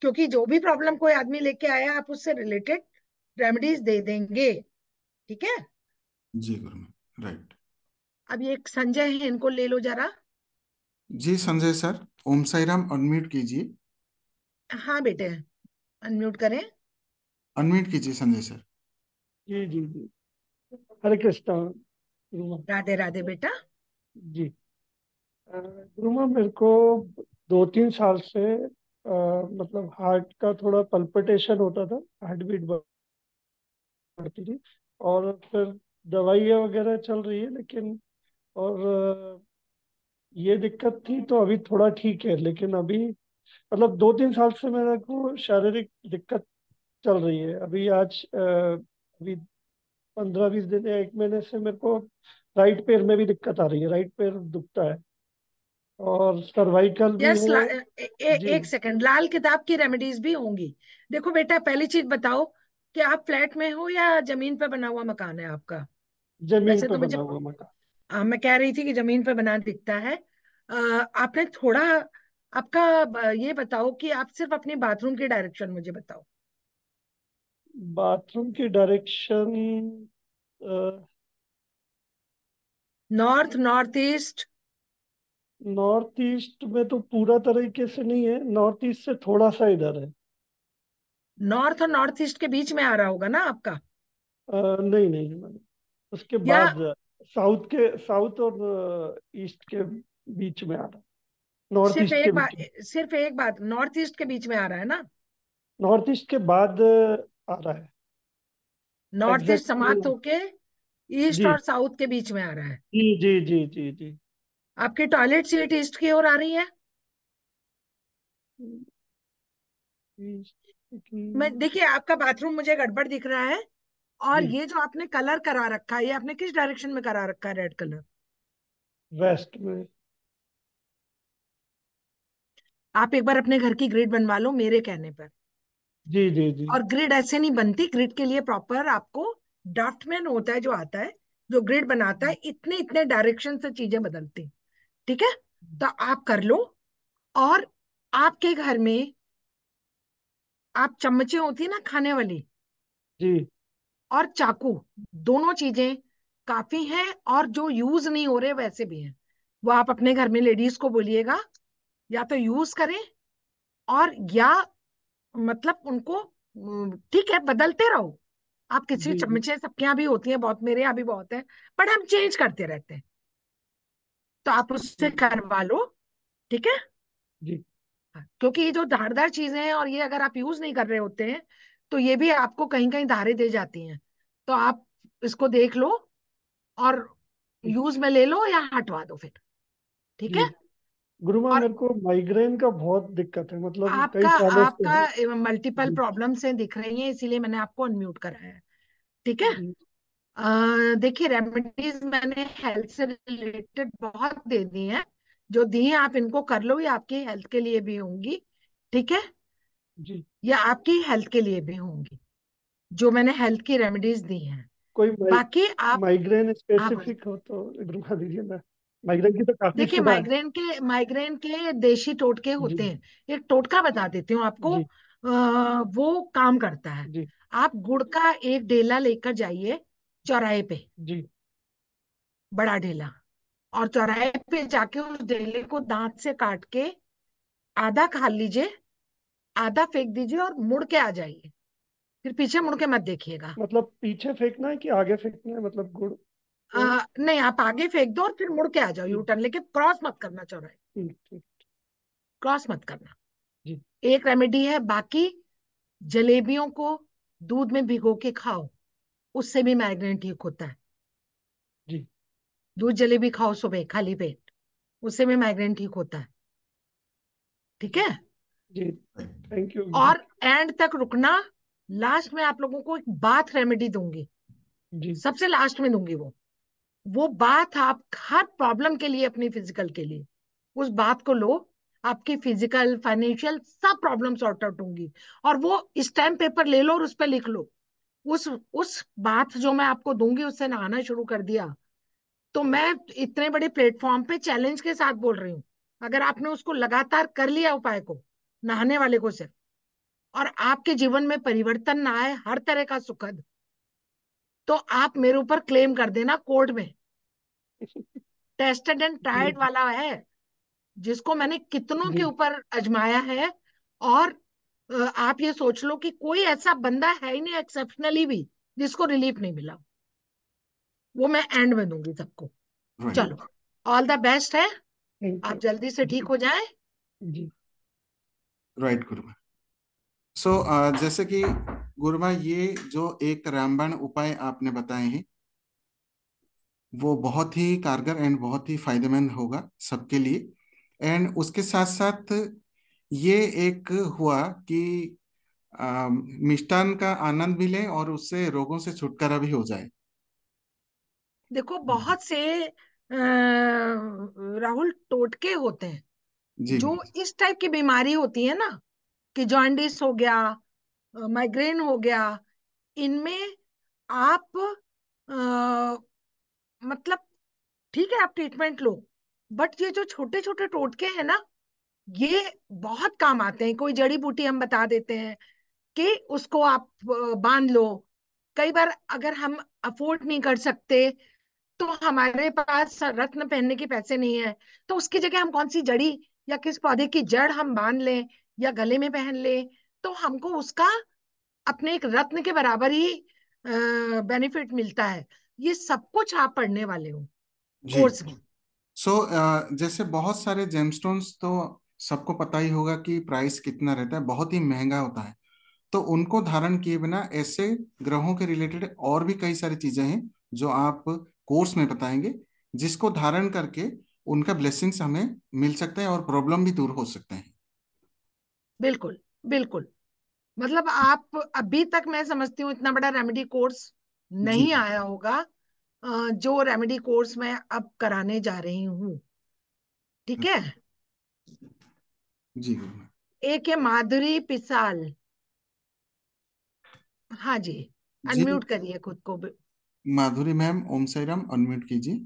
क्योंकि जो भी प्रॉब्लम कोई आदमी लेके आया आप उससे रिलेटेड रेमेडीज दे देंगे ठीक है जी गुरु राइट अब ये संजय है इनको ले लो जरा जी संजय सर ओम साई राम अनम्यूट कीजिए हाँ बेटे अनम्यूट करें अनम्यूट कीजिए संजय सर जी जी जी हरे कृष्णा राधे राधे बेटा जी रूमा मेरे को दो तीन साल से आ, मतलब हार्ट का थोड़ा पल्पिटेशन होता था हार्ट बीट बढ़ती थी और फिर दवाइयाँ वगैरह चल रही है लेकिन और ये दिक्कत थी तो अभी थोड़ा ठीक है लेकिन अभी मतलब दो तीन साल से मेरे को शारीरिक दिक्कत चल रही है अभी आज अभी पंद्रह बीस दिन या एक महीने से मेरे को राइट पैर में भी दिक्कत आ रही है राइट पैर दुखता है और सर्वाइकल yes, है। ए, एक सेकंड लाल किताब की रेमेडीज भी होंगी देखो बेटा पहली चीज बताओ कि आप फ्लैट में हो या जमीन पर बना हुआ मकान है आपका जमीन पे तो बना हुआ मकान आ, मैं कह रही थी कि जमीन पर बना दिखता है आ, आपने थोड़ा आपका ये बताओ कि आप सिर्फ अपने बाथरूम के डायरेक्शन मुझे बताओ बाथरूम की direction north north east north east में तो पूरा तरीके से नहीं है नॉर्थ ईस्ट से थोड़ा सा इधर है नॉर्थ और नॉर्थ ईस्ट के बीच में आ रहा होगा ना आपका आ, नहीं नहीं मैंने उसके बाद साउथ के साउथ और uh, ईस्ट के बीच में आ रहा है नॉर्थ ईस्ट के बीच सिर्फ एक बात नॉर्थ ईस्ट के बीच में आ रहा है ना नॉर्थ ईस्ट के बाद आ रहा है नॉर्थ ईस्ट समाप्त होके ईस्ट और साउथ के बीच में आ रहा है जी जी जी जी जी आपकी टॉयलेट सीट ईस्ट की ओर आ रही है मैं देखिए आपका बाथरूम मुझे गड़बड़ दिख रहा है और ये जो आपने कलर करा रखा है ये आपने किस डायरेक्शन में करा रखा है रेड कलर वेस्ट में आप एक बार अपने घर की ग्रिड बनवा लो मेरे कहने पर जी जी जी और ग्रिड ऐसे नहीं बनती ग्रिड के लिए प्रॉपर आपको ड्राफ्टमैन होता है जो आता है जो ग्रिड बनाता है इतने इतने डायरेक्शन से चीजें बदलती ठीक है तो आप कर लो और आपके घर में आप चम्मचे होती है ना खाने वाली जी और चाकू दोनों चीजें काफी हैं और जो यूज नहीं हो रहे वैसे भी हैं वो आप अपने घर में लेडीज को बोलिएगा या तो यूज करें और या मतलब उनको ठीक है बदलते रहो आप किसी चमचे सबके यहाँ भी होती हैं बहुत मेरे यहाँ भी बहुत है बट हम चेंज करते रहते हैं तो आप उससे करवा लो ठीक है जी हाँ, क्योंकि ये जो धारदार चीजें हैं और ये अगर आप यूज नहीं कर रहे होते हैं तो ये भी आपको कहीं कहीं धारे दे जाती हैं तो आप इसको देख लो और यूज में ले लो या हटवा दो फिर ठीक है गुरु मेरे को माइग्रेन का बहुत दिक्कत है मतलब आपका आपका मल्टीपल प्रॉब्लम से दिख रही है इसीलिए मैंने आपको अनम्यूट कराया है ठीक है देखिए रेमेडीज मैंने हेल्थ से रिलेटेड बहुत दे दी हैं जो दी हैं आप इनको कर लो ये आपकी हेल्थ के लिए भी होंगी ठीक है जी या आपकी हेल्थ के लिए भी होंगी जो मैंने हेल्थ की रेमेडीज दी हैं कोई बाकी आप माइग्रेन हाँ, स्पेसिफिक हो तो रुका दीजिए ना माइग्रेन की तो काफी देखिए माइग्रेन के माइग्रेन के देशी टोटके होते हैं एक टोटका बता देती हूँ आपको आ, वो काम करता है आप गुड़ का एक डेला लेकर जाइए चौराहे पे जी बड़ा डेला और चौराहे पे जाके उस डेले को दांत से काट के आधा खा लीजिए आधा फेंक दीजिए और मुड़ के आ जाइए फिर पीछे मुड़ के मत देखिएगा मतलब पीछे फेंकना है कि आगे फेंकना है मतलब गुड़ आ, नहीं आप आगे फेंक दो और फिर मुड़ के आ जाओ यू टर्न लेके क्रॉस मत करना चौराहे क्रॉस मत करना जी एक रेमेडी है बाकी जलेबियों को दूध में भिगो के खाओ उससे भी माइग्रेन ठीक होता है जी दूध जलेबी खाओ सुबह खाली पेट उससे भी माइग्रेन ठीक होता है ठीक है थैंक यू और एंड तक रुकना लास्ट में आप लोगों को एक बात रेमेडी दूंगी जी सबसे लास्ट में दूंगी वो वो बात आप हर प्रॉब्लम के लिए अपनी फिजिकल के लिए उस बात को लो आपकी फिजिकल फाइनेंशियल सब प्रॉब्लम सॉर्ट आउट होंगी और वो स्टैम्प पेपर ले लो और उस पर लिख लो उस उस बात जो मैं आपको दूंगी उससे नहाना शुरू कर दिया तो मैं इतने बड़े प्लेटफॉर्म पे चैलेंज के साथ बोल रही हूँ अगर आपने उसको लगातार कर लिया उपाय को नहाने वाले को सिर्फ और आपके जीवन में परिवर्तन ना आए हर तरह का सुखद तो आप मेरे ऊपर क्लेम कर देना कोर्ट में टेस्टेड एंड ट्राइड वाला है जिसको मैंने कितनों के ऊपर अजमाया है और आप ये सोच लो कि कोई ऐसा बंदा है ही नहीं एक्सेप्शनली भी जिसको रिलीफ नहीं मिला वो मैं एंड में दूंगी सबको चलो ऑल द बेस्ट है आप जल्दी से ठीक हो जाए जी राइट गुरु गुरुमा सो जैसे कि गुरुमा ये जो एक रामबाण उपाय आपने बताए हैं वो बहुत ही कारगर एंड बहुत ही फायदेमंद होगा सबके लिए एंड उसके साथ साथ ये एक हुआ कि मिष्टान का आनंद भी लें और उससे रोगों से छुटकारा भी हो जाए देखो बहुत से राहुल टोटके होते हैं जी जो इस टाइप की बीमारी होती है ना कि जॉन्डिस हो गया माइग्रेन हो गया इनमें आप आ, मतलब ठीक है आप ट्रीटमेंट लो बट ये जो छोटे छोटे टोटके हैं ना ये बहुत काम आते हैं कोई जड़ी बूटी हम बता देते हैं कि उसको आप बांध लो कई बार अगर हम अफोर्ड नहीं कर सकते तो हमारे पास रत्न पहनने के पैसे नहीं है तो उसकी जगह हम कौन सी जड़ी या किस पौधे की जड़ हम बांध लें या गले में पहन लें तो हमको उसका अपने एक रत्न के बराबर ही बेनिफिट मिलता है ये सब कुछ आप पढ़ने वाले हो कोर्स में सो so, uh, जैसे बहुत सारे जेमस्टोन्स तो सबको पता ही होगा कि प्राइस कितना रहता है बहुत ही महंगा होता है तो उनको धारण किए बिना ऐसे ग्रहों के रिलेटेड और भी कई सारी चीजें हैं जो आप कोर्स में बताएंगे जिसको धारण करके उनका ब्लेसिंग्स हमें मिल सकता है और प्रॉब्लम भी दूर हो सकते हैं बिल्कुल बिल्कुल मतलब आप अभी तक मैं समझती हूँ इतना बड़ा रेमेडी कोर्स नहीं आया होगा जो रेमेडी कोर्स मैं अब कराने जा रही हूँ ठीक है जी एक है माधुरी पिसाल हाँ जी अनम्यूट करिए खुद को माधुरी मैम ओम साई अनम्यूट कीजिए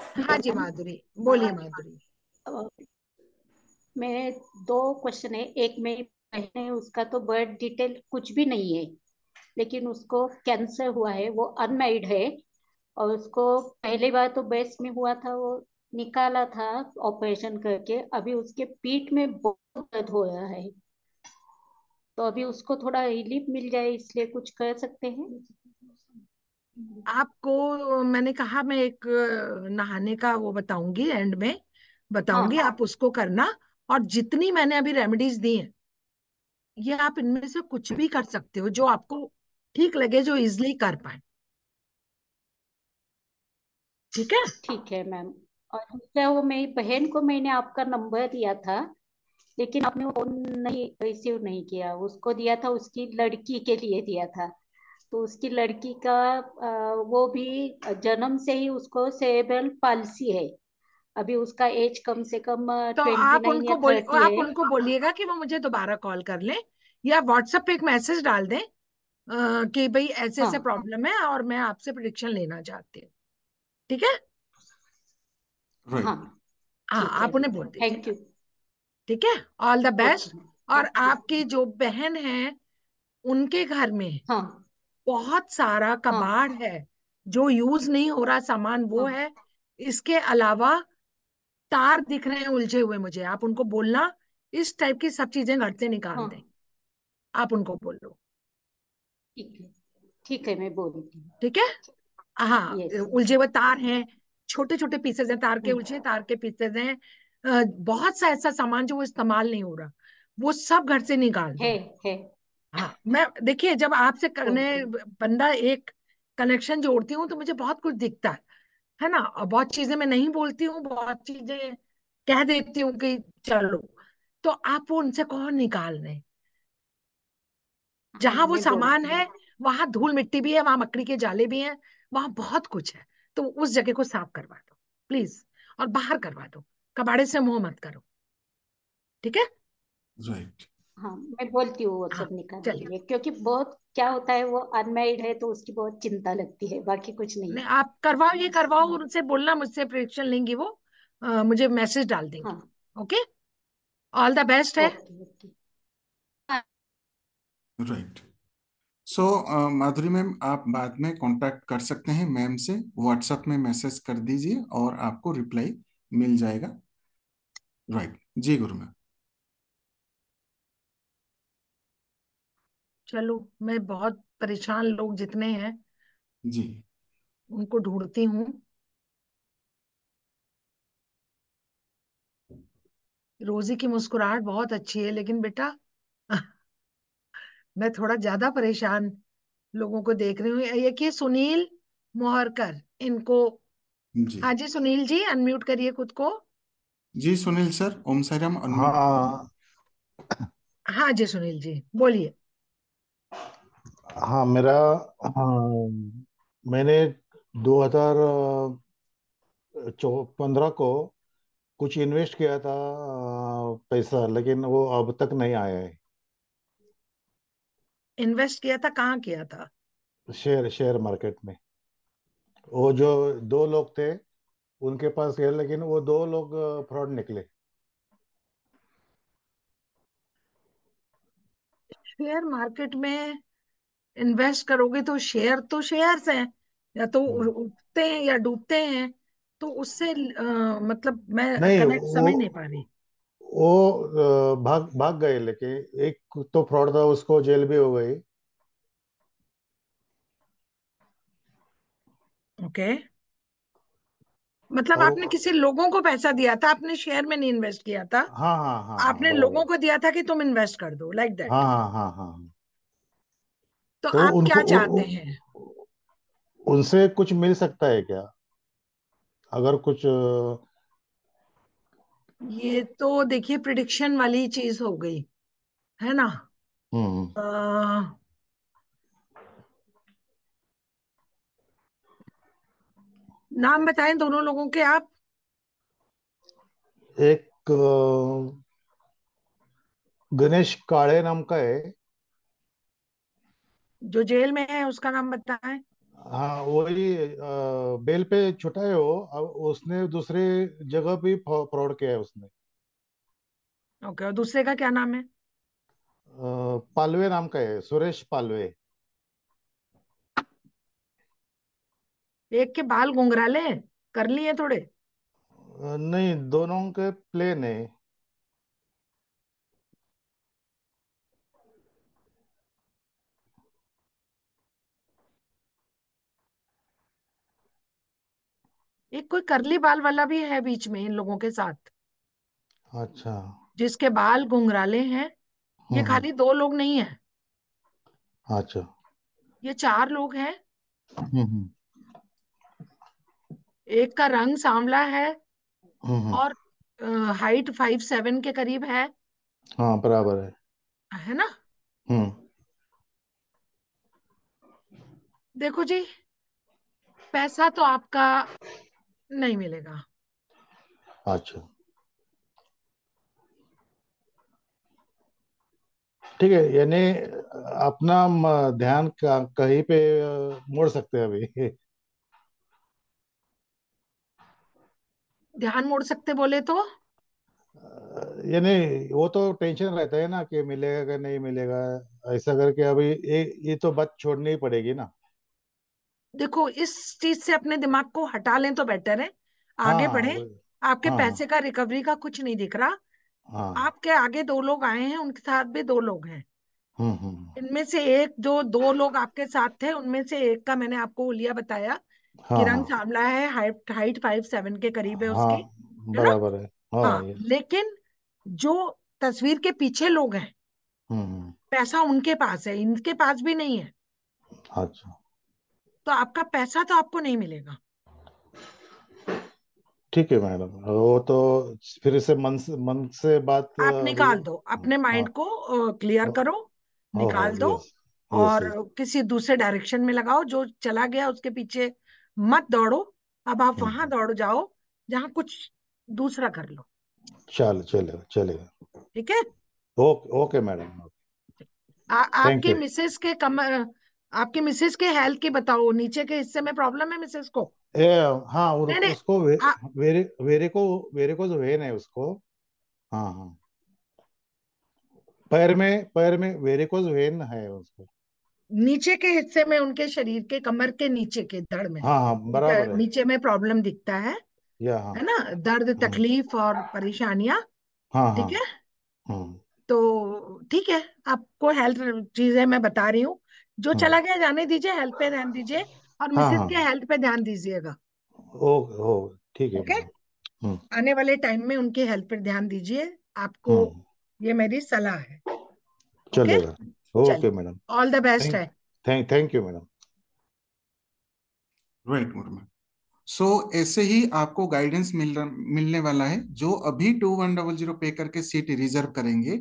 हाँ जी माधुरी बोलिए माधुरी मेरे दो क्वेश्चन है एक में पहले उसका तो बर्थ डिटेल कुछ भी नहीं है लेकिन उसको कैंसर हुआ है वो अनमेरिड है और उसको पहली बार तो बेस्ट में हुआ था वो निकाला था ऑपरेशन करके अभी उसके पीठ में बहुत दर्द हो रहा है तो अभी उसको थोड़ा रिलीफ मिल जाए इसलिए कुछ कर सकते हैं आपको मैंने कहा मैं एक नहाने का वो बताऊंगी एंड में हाँ, बताऊंगी हाँ। आप उसको करना और जितनी मैंने अभी रेमेडीज दी हैं ये आप इनमें से कुछ भी कर सकते हो जो आपको ठीक लगे जो इजिली कर पाए ठीक है ठीक है मैम और वो मेरी बहन को मैंने आपका नंबर दिया था लेकिन आपने वो नहीं रिसीव नहीं किया उसको दिया था उसकी लड़की के लिए दिया था तो उसकी लड़की का वो भी जन्म से ही उसको सेबल पालसी है अभी उसका एज कम से कम तो आप उनको बोल, आप उनको बोलिएगा कि वो मुझे दोबारा कॉल कर लें या व्हाट्सएप पे एक मैसेज डाल दें कि भाई ऐसे ऐसे हाँ. प्रॉब्लम है और मैं आपसे प्रिडिक्शन लेना चाहती हूँ ठीक है हाँ हाँ आप उन्हें बोल दीजिए थैंक यू ठीक है ऑल द बेस्ट और आपकी जो बहन है उनके घर में हाँ बहुत सारा हाँ। कबाड़ हाँ. है जो यूज नहीं हो रहा सामान वो हाँ. है इसके अलावा तार दिख रहे हैं उलझे हुए मुझे आप उनको बोलना इस टाइप की सब चीजें घर से निकाल हाँ. दें आप उनको बोल लो ठीक है मैं बोल ठीक है हाँ उलझे हुए तार हैं छोटे छोटे पीसेज हैं तार के हाँ। उलझे तार के पीसेज हैं बहुत सा ऐसा सामान जो वो इस्तेमाल नहीं हो रहा वो सब घर से निकाल है, है हाँ, मैं देखिए जब आपसे करने बंदा एक कनेक्शन जोड़ती हूँ तो मुझे बहुत कुछ दिखता है है ना और बहुत चीजें मैं नहीं बोलती हूँ बहुत चीजें कह देती हूँ कि चलो तो आप उनसे कौन निकाल रहे हाँ, जहां वो सामान है वहां धूल मिट्टी भी है वहां मकड़ी के जाले भी हैं वहां बहुत कुछ है तो उस जगह को साफ करवा दो प्लीज और बाहर करवा दो कबाड़े से मुंह मत करो ठीक है राइट हाँ मैं बोलती हूँ वो सब हाँ, निकाल चलिए क्योंकि बहुत क्या होता है वो अनमेरिड है तो उसकी बहुत चिंता लगती है बाकी कुछ नहीं, नहीं आप करवाओ ये करवाओ और हाँ। उनसे बोलना मुझसे प्रशिक्षण लेंगी वो आ, मुझे मैसेज डाल देंगे हाँ. ओके ऑल द बेस्ट है राइट सो माधुरी मैम आप बाद में कांटेक्ट कर सकते हैं मैम से व्हाट्सएप में मैसेज कर दीजिए और आपको रिप्लाई मिल जाएगा राइट right. जी गुरु मैम चलो मैं बहुत परेशान लोग जितने हैं जी उनको ढूंढती हूँ रोजी की मुस्कुराहट बहुत अच्छी है लेकिन बेटा मैं थोड़ा ज्यादा परेशान लोगों को देख रही हूँ ये कि सुनील मोहरकर इनको जी हाँ जी सुनील जी अनम्यूट करिए खुद को जी सुनील सर ओम सर हाँ हाँ जी सुनील जी बोलिए हाँ मेरा हाँ, मैंने दो हजार पंद्रह को कुछ इन्वेस्ट किया था पैसा लेकिन वो अब तक नहीं आया है इन्वेस्ट किया था कहाँ किया था शेयर शेयर मार्केट में वो जो दो लोग थे उनके पास गया लेकिन वो दो लोग फ्रॉड निकले शेयर मार्केट में इन्वेस्ट करोगे तो शेयर तो शेयर्स हैं या तो हम्म। उठते हैं या डूबते हैं तो उससे आ, मतलब मैं कनेक्ट समझ नहीं पा रही वो भाग भाग गए लेके एक तो फ्रॉड था उसको जेल भी हो गई ओके okay. मतलब तो, आपने किसी लोगों को पैसा दिया था आपने शेयर में नहीं इन्वेस्ट किया था हाँ हाँ हाँ, हाँ आपने हाँ, लोगों को दिया था कि तुम इन्वेस्ट कर दो लाइक like दैट हाँ हाँ, हाँ हाँ हाँ तो, तो आप क्या चाहते उन, हैं उनसे कुछ मिल सकता है क्या अगर कुछ ये तो देखिए प्रिडिक्शन वाली चीज हो गई है ना हम्म नाम बताएं दोनों लोगों के आप एक गणेश काले नाम का है जो जेल में है उसका नाम बताएं हाँ वही बेल पे छुटा है वो उसने दूसरे जगह भी फ्रॉड किया है उसने ओके okay, और दूसरे का क्या नाम है पालवे नाम का है सुरेश पालवे एक के बाल घुंघराले कर लिए थोड़े नहीं दोनों के प्लेन है एक कोई करली बाल वाला भी है बीच में इन लोगों के साथ अच्छा जिसके बाल घुंघराले हैं ये हम्म। खाली दो लोग नहीं है अच्छा ये चार लोग हैं हम्म, हम्म। एक का रंग सांवला है हम्म, हम्म। और हाइट फाइव सेवन के करीब है हाँ बराबर है है ना हम्म। देखो जी पैसा तो आपका नहीं मिलेगा अच्छा ठीक है यानी अपना ध्यान कहीं पे मोड़ सकते हैं अभी ध्यान मोड़ सकते बोले तो यानी वो तो टेंशन रहता है ना कि मिलेगा कि नहीं मिलेगा ऐसा करके अभी ये ये तो बात छोड़नी ही पड़ेगी ना देखो इस चीज से अपने दिमाग को हटा लें तो बेटर है आगे हाँ, बढ़े आपके हाँ, पैसे का रिकवरी का कुछ नहीं दिख रहा हाँ, आपके आगे दो लोग आए हैं उनके साथ भी दो लोग हैं हम्म, हम्म, हम्म। इनमें से एक जो दो लोग आपके साथ थे उनमें से एक का मैंने आपको उलिया बताया हाँ, किरण सामला हाँ। है हाइट हाइट फाइव सेवन के करीब है हाँ, उसकी बराबर है हाँ, हाँ लेकिन जो तस्वीर के पीछे लोग हैं हम्म, हम्म। पैसा उनके पास है इनके पास भी नहीं है अच्छा तो आपका पैसा तो आपको नहीं मिलेगा ठीक है मैडम वो तो फिर इसे मन से मन से बात आप निकाल दो अपने माइंड हाँ। को क्लियर हाँ। करो निकाल दो यस, और यस, किसी दूसरे डायरेक्शन में लगाओ जो चला गया उसके पीछे मत दौड़ो अब आप वहां दौड़ जाओ जहाँ कुछ दूसरा कर लो चल चलेगा चलेगा ठीक है ओके ओके मैडम आपके मिसेस के कम आपके मिसेस के हेल्थ की बताओ नीचे के हिस्से में प्रॉब्लम है मिसेस को ए, हाँ और ने, उसको वे, आ, वेरे वेरे को वेरे को जो वेन है उसको हाँ हाँ पैर में पैर में वेरे को वेन है उसको नीचे के हिस्से में उनके शरीर के कमर के नीचे के दर्द में हाँ हाँ बराबर है नीचे में प्रॉब्लम दिखता है हाँ। है ना दर्द हाँ। तकलीफ और परेशानियां हाँ ठीक हाँ। है हाँ तो ठीक है आपको हेल्थ चीजें मैं बता रही हूँ जो हाँ चला गया जाने दीजिए हेल्थ पे ध्यान दीजिए और हाँ मिसेस हाँ के हेल्थ पे ध्यान दीजिएगा ठीक है ओके हम्म। आने वाले टाइम में उनके हेल्थ पे ध्यान दीजिए आपको हम्म। ये मेरी सलाह है ओके चलेगा okay madam all the best है thank thank you madam right madam so so, ऐसे ही आपको गाइडेंस मिल मिलने वाला है जो अभी to one double zero pay करके सीट रिजर्व करेंगे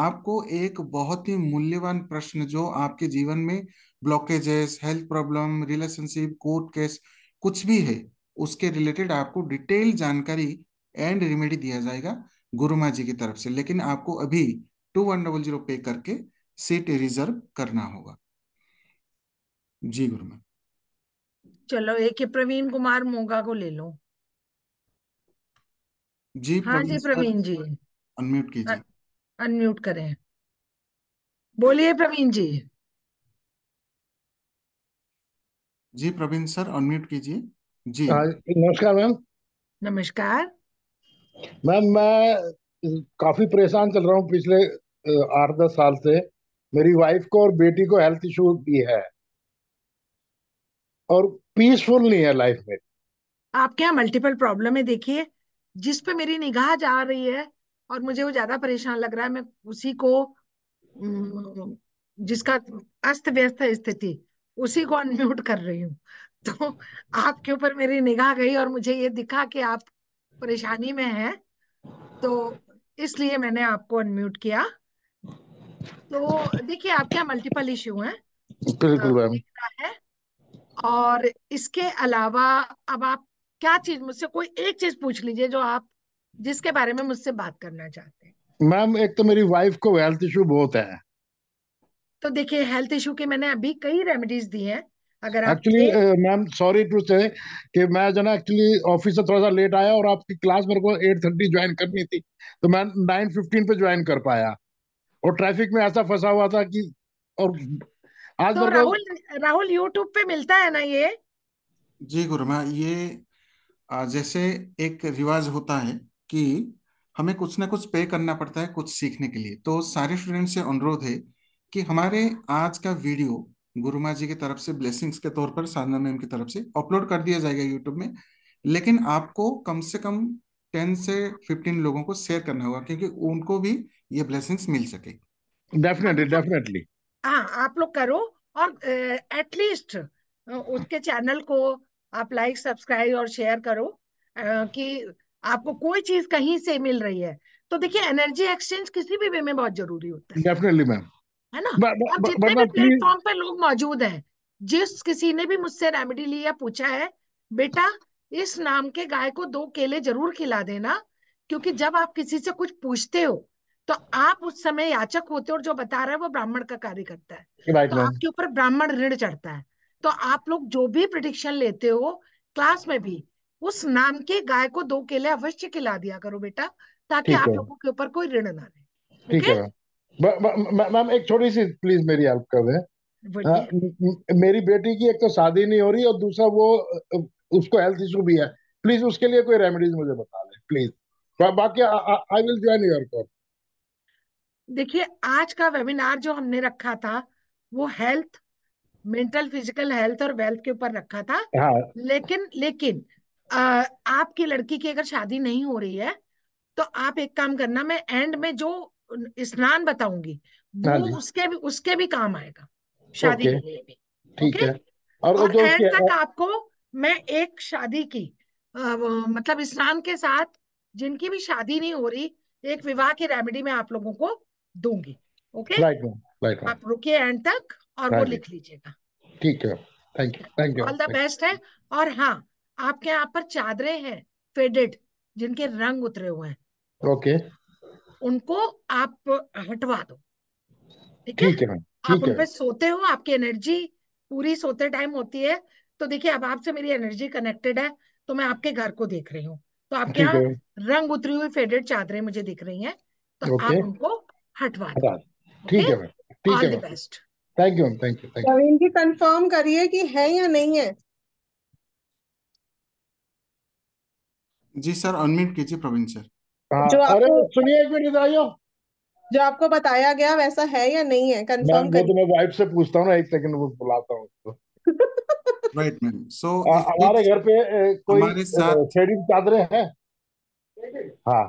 आपको एक बहुत ही मूल्यवान प्रश्न जो आपके जीवन में blockages health problem relationship court case कुछ भी है उसके रिलेटेड आपको डिटेल जानकारी एंड रिमेडी दिया जाएगा गुरुमा जी की तरफ से लेकिन आपको अभी to one double zero pay करके सीट रिजर्व करना होगा जी गुरु मैम चलो एक प्रवीण कुमार मोगा को ले लो जी हाँ जी प्रवीण जी अनम्यूट कीजिए अनम्यूट करें बोलिए प्रवीण जी जी प्रवीण सर अनम्यूट कीजिए जी हाँ, नमस्कार मैम नमस्कार मैम मैं काफी परेशान चल रहा हूँ पिछले आठ दस साल से मेरी वाइफ को और बेटी को हेल्थ इशू भी है और पीसफुल नहीं है लाइफ में आपके यहाँ मल्टीपल प्रॉब्लम है देखिए जिस पे मेरी निगाह जा रही है और मुझे वो ज्यादा परेशान लग रहा है मैं उसी को जिसका अस्त व्यस्त स्थिति उसी को अनम्यूट कर रही हूँ तो आपके ऊपर मेरी निगाह गई और मुझे ये दिखा कि आप परेशानी में हैं तो इसलिए मैंने आपको अनम्यूट किया तो देखिए आपके यहाँ मल्टीपल इश्यू है बिल्कुल मैम और इसके अलावा अब आप क्या चीज मुझसे कोई एक चीज पूछ लीजिए जो आप जिसके बारे में मुझसे बात करना चाहते हैं मैम एक तो मेरी वाइफ को हेल्थ इशू बहुत है तो देखिए हेल्थ इशू के मैंने अभी कई रेमेडीज दी हैं अगर आप एक्चुअली मैम सॉरी टू से कि मैं जो ना एक्चुअली ऑफिस से थोड़ा सा लेट आया और आपकी क्लास मेरे को एट थर्टी ज्वाइन करनी थी तो मैं नाइन फिफ्टीन पे ज्वाइन कर पाया और ट्रैफिक में ऐसा फंसा हुआ था कि और आज तो मतलब राहुल राहुल यूट्यूब पे मिलता है ना ये जी गुरु मैं ये जैसे एक रिवाज होता है कि हमें कुछ ना कुछ पे करना पड़ता है कुछ सीखने के लिए तो सारे स्टूडेंट से अनुरोध है कि हमारे आज का वीडियो गुरुमा जी की तरफ से ब्लेसिंग्स के तौर पर साधना मैम की तरफ से अपलोड कर दिया जाएगा यूट्यूब में लेकिन आपको कम से कम टेन से फिफ्टीन लोगों को शेयर करना होगा क्योंकि उनको भी ये ब्लेसिंग्स मिल सके डेफिनेटली डेफिनेटली हाँ आप लोग करो और एटलीस्ट उसके चैनल को आप लाइक सब्सक्राइब और शेयर करो कि आपको कोई चीज कहीं से मिल रही है तो देखिए एनर्जी एक्सचेंज किसी भी वे में बहुत जरूरी होता है डेफिनेटली मैम है ना but, but, अब जितने but, भी प्लेटफॉर्म पर लोग मौजूद हैं जिस किसी ने भी मुझसे रेमेडी लिया पूछा है बेटा इस नाम के गाय को दो केले जरूर खिला देना क्योंकि जब आप किसी से कुछ पूछते हो तो आप उस समय याचक होते और जो बता रहा है वो ब्राह्मण का कार्य करता है तो आपके ऊपर ब्राह्मण ऋण चढ़ता है तो आप लोग जो भी प्रडिक्शन लेते हो क्लास में भी उस नाम के गाय को दो केले अवश्य खिला दिया करो बेटा ताकि आप लोगों के ऊपर कोई ऋण ना रहे ठीक है मैम एक छोटी सी प्लीज मेरी हेल्प कर दें हाँ, मेरी बेटी की एक तो शादी नहीं हो रही और दूसरा वो उसको हेल्थ इशू भी है प्लीज उसके लिए कोई रेमेडीज मुझे बता दे प्लीज बाकी I will join your call देखिए आज का वेबिनार जो हमने रखा था वो हेल्थ मेंटल फिजिकल हेल्थ और वेल्थ के ऊपर रखा था हाँ। लेकिन लेकिन आ, आपकी लड़की की अगर शादी नहीं हो रही है तो आप एक काम करना मैं एंड में जो स्नान बताऊंगी वो हाँ उसके भी उसके भी काम आएगा शादी के लिए भी ठीक है और, और एंड तक आपको मैं एक शादी की आ, मतलब स्नान के साथ जिनकी भी शादी नहीं हो रही एक विवाह की रेमेडी में आप लोगों को दूंगी ओके राइट आप रुकिए एंड तक और right. वो लिख लीजिएगा ठीक है thank you thank you all the best है और हाँ आपके यहाँ पर चादरे हैं फेडेड जिनके रंग उतरे हुए हैं ओके okay. उनको आप हटवा दो ठीक है आप उनपे सोते हो आपकी एनर्जी पूरी सोते टाइम होती है तो देखिए अब आपसे मेरी एनर्जी कनेक्टेड है तो मैं आपके घर को देख रही हूँ तो आपके यहाँ रंग उतरी हुई फेडेड चादरें मुझे दिख रही हैं तो okay. आप उनको हटवा दें ठीक है ठीक है best thank you ma'am thank you Praveen ji confirm करिए कि है या नहीं है जी सर अनमिट कीजिए प्रवीण सर हाँ, जो अरे सुनिए एक मिनट आइयो जो आपको बताया गया वैसा है या नहीं है कंफर्म तो करिए तो मैं वाइफ से पूछता हूँ ना एक सेकंड वो बुलाता हूँ उसको राइट मैम सो हमारे घर पे कोई हमारे साथ शेडी चादरें हैं हाँ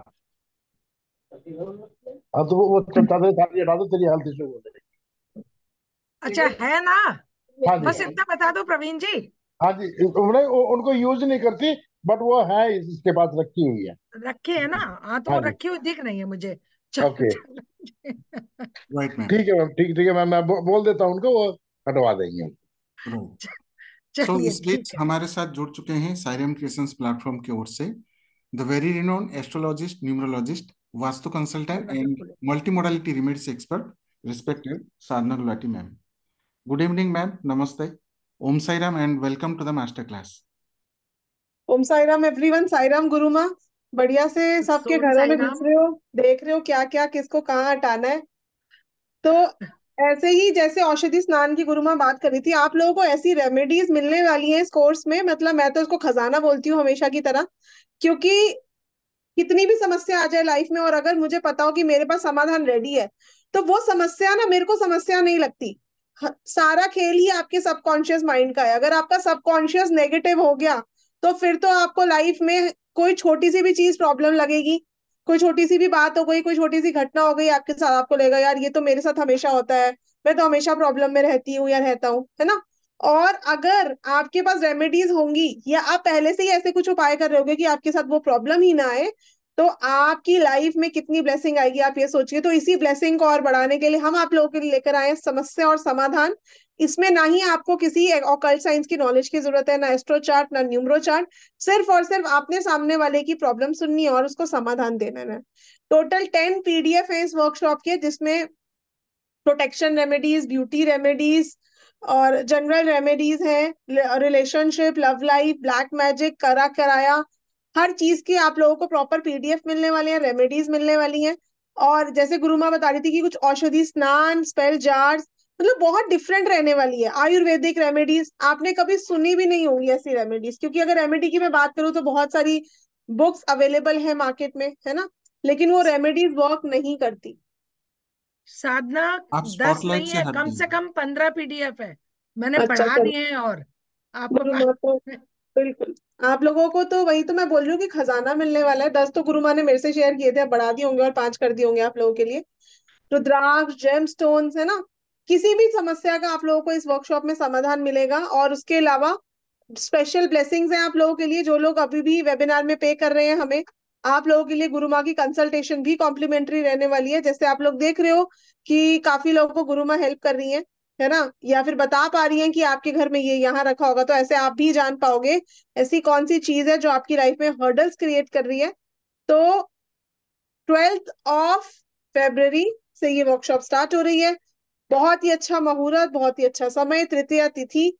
हाँ तो वो तारे तारे हटा दो तेरी हालत से बोल रहे अच्छा है ना हाँ बस इतना बता दो प्रवीण जी हाँ जी उन्हें उनको यूज नहीं करती बट वो है इसके पास रखी हुई है रखी है ना हाँ तो हाँ रखी हुई दिख रही है मुझे ओके ठीक है मैम ठीक ठीक है मैम मैं बोल देता हूँ उनको वो हटवा देंगे oh. सो बीच हमारे साथ जुड़ चुके हैं साइरम क्रिएशंस प्लेटफॉर्म की ओर से the very renowned astrologist numerologist Vastu consultant and multimodality remedies expert respected Sadhana Gulati ma'am good evening ma'am नमस्ते Om Sairam and welcome to the master class Om Sairam everyone Sairam Guruma बढ़िया से सबके घर में घुस रहे हो देख रहे हो क्या-क्या किसको कहां हटाना है तो ऐसे ही जैसे औषधि स्नान की गुरुमा बात कर रही थी आप लोगों को ऐसी रेमेडीज मिलने वाली है इस कोर्स में मतलब मैं तो इसको खजाना बोलती हूँ हमेशा की तरह क्योंकि कितनी भी समस्या आ जाए लाइफ में और अगर मुझे पता हो कि मेरे पास समाधान रेडी है तो वो समस्या ना मेरे को समस्या नहीं लगती सारा खेल ही आपके सबकॉन्शियस माइंड का है अगर आपका सबकॉन्शियस नेगेटिव हो गया तो फिर तो आपको लाइफ में कोई छोटी सी भी चीज प्रॉब्लम लगेगी कोई छोटी सी भी बात हो गई कोई छोटी सी घटना हो गई आपके साथ आपको लगेगा यार ये तो मेरे साथ हमेशा होता है मैं तो हमेशा प्रॉब्लम में रहती हूँ या रहता हूँ है ना और अगर आपके पास रेमेडीज होंगी या आप पहले से ही ऐसे कुछ उपाय कर रहे होगे कि आपके साथ वो प्रॉब्लम ही ना आए तो आपकी लाइफ में कितनी ब्लेसिंग आएगी आप ये सोचिए तो इसी ब्लेसिंग को और बढ़ाने के लिए हम आप लोगों के लिए लेकर आए समस्या और समाधान इसमें ना ही आपको किसी ऑकल्ट साइंस की नॉलेज की जरूरत है ना एस्ट्रो चार्ट ना न्यूमरो चार्ट सिर्फ और सिर्फ आपने सामने वाले की प्रॉब्लम सुननी है और उसको समाधान देना है टोटल टेन पीडीएफ है इस वर्कशॉप के जिसमें प्रोटेक्शन रेमेडीज ब्यूटी रेमेडीज और जनरल रेमेडीज हैं relationship love life black magic करा कराया हर चीज की आप लोगों को प्रॉपर पीडीएफ मिलने वाले हैं रेमेडीज मिलने वाली हैं और जैसे गुरु माँ बता रही थी कि कुछ औषधि स्नान स्पेल जार्स मतलब बहुत डिफरेंट रहने वाली है आयुर्वेदिक रेमेडीज आपने कभी सुनी भी नहीं होगी ऐसी रेमेडीज क्योंकि अगर रेमेडी की मैं बात करूँ तो बहुत सारी बुक्स अवेलेबल है मार्केट में है ना लेकिन वो रेमेडीज वर्क नहीं करती साधना दस नहीं है कम से कम पंद्रह पीडीएफ है मैंने अच्छा पढ़ा दिए हैं और आपको बिल्कुल आप लोगों को तो वही तो मैं बोल रही हूँ कि खजाना मिलने वाला है दस तो गुरु माँ ने मेरे से शेयर किए थे अब बढ़ा दिए होंगे और पांच कर दिए होंगे आप लोगों के लिए रुद्राक्ष जेम स्टोन है ना किसी भी समस्या का आप लोगों को इस वर्कशॉप में समाधान मिलेगा और उसके अलावा स्पेशल ब्लेसिंग्स हैं आप लोगों के लिए जो लोग अभी भी वेबिनार में पे कर रहे हैं हमें आप लोगों के लिए गुरु माँ की कंसल्टेशन भी कॉम्प्लीमेंट्री रहने वाली है जैसे आप लोग देख रहे हो कि काफी लोगों को गुरु माँ हेल्प कर रही है है ना या फिर बता पा रही है कि आपके घर में ये यहाँ रखा होगा तो ऐसे आप भी जान पाओगे ऐसी कौन सी चीज है जो आपकी लाइफ में हर्डल्स क्रिएट कर रही है तो ट्वेल्थ ऑफ फेब्ररी से ये वर्कशॉप स्टार्ट हो रही है बहुत ही अच्छा मुहूर्त बहुत ही अच्छा समय तृतीय तिथि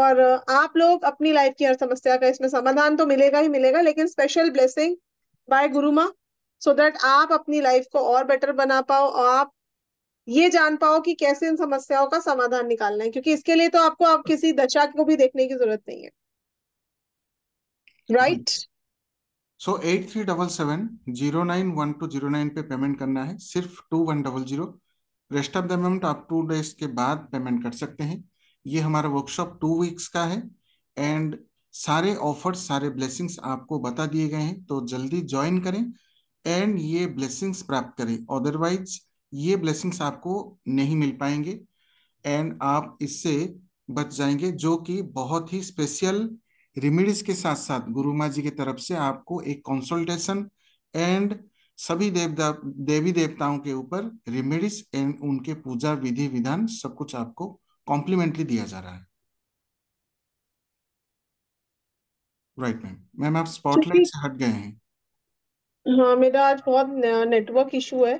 और आप लोग अपनी लाइफ की हर समस्या का इसमें समाधान तो मिलेगा ही मिलेगा लेकिन स्पेशल ब्लेसिंग बाय गुरु माँ सो दैट आप अपनी लाइफ को और बेटर बना पाओ और आप ये जान पाओ कि कैसे इन समस्याओं का समाधान निकालना है क्योंकि इसके लिए तो आपको आप किसी दशा को भी देखने की जरूरत नहीं है right so eight three double seven zero nine one two zero nine pay payment करना है सिर्फ two one double zero rest of the amount आप टू डेज के बाद पेमेंट कर सकते हैं ये हमारा वर्कशॉप टू वीक्स का है एंड सारे ऑफर्स सारे ब्लेसिंग्स आपको बता दिए गए हैं तो जल्दी ज्वाइन करें एंड ये ब्लेसिंग्स प्राप्त करें अदरवाइज ये ब्लेसिंग्स आपको नहीं मिल पाएंगे एंड आप इससे बच जाएंगे जो कि बहुत ही स्पेशल रिमेडीज के साथ साथ गुरु माँ जी की तरफ से आपको एक कंसल्टेशन एंड सभी देव देवी देवताओं के ऊपर रिमेडीज एंड उनके पूजा विधि विधान सब कुछ आपको कॉम्प्लीमेंट्री दिया जा रहा है राइट मैम मैम आप स्पॉटलाइट से हट गए हैं हाँ मेरा आज बहुत नेटवर्क इशू है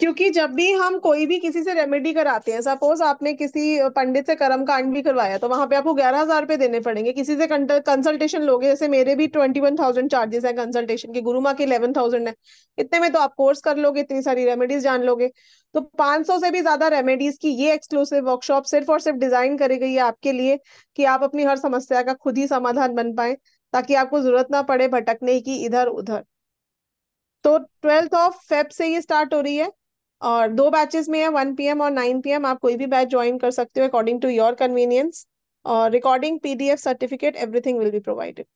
क्योंकि जब भी हम कोई भी किसी से रेमेडी कराते हैं सपोज आपने किसी पंडित से कर्म कांड भी करवाया तो वहां पे आपको ग्यारह हजार रुपए देने पड़ेंगे किसी से कंसल्टेशन लोगे जैसे मेरे भी ट्वेंटी वन थाउजेंड चार्जेस है कंसल्टेशन के गुरु माँ के इलेवन थाउजेंड है इतने में तो आप कोर्स कर लोगे इतनी सारी रेमेडीज जान लोगे तो 500 से भी ज्यादा रेमेडीज की ये एक्सक्लूसिव वर्कशॉप सिर्फ और सिर्फ डिजाइन करी गई है आपके लिए कि आप अपनी हर समस्या का खुद ही समाधान बन पाए ताकि आपको जरूरत ना पड़े भटकने की इधर उधर तो ट्वेल्थ ऑफ फेब से ये स्टार्ट हो रही है और दो बैचेस में है वन पीएम और नाइन पीएम आप कोई भी बैच ज्वाइन कर सकते हो अकॉर्डिंग टू योर कन्वीनियंस और recording PDF certificate everything will be provided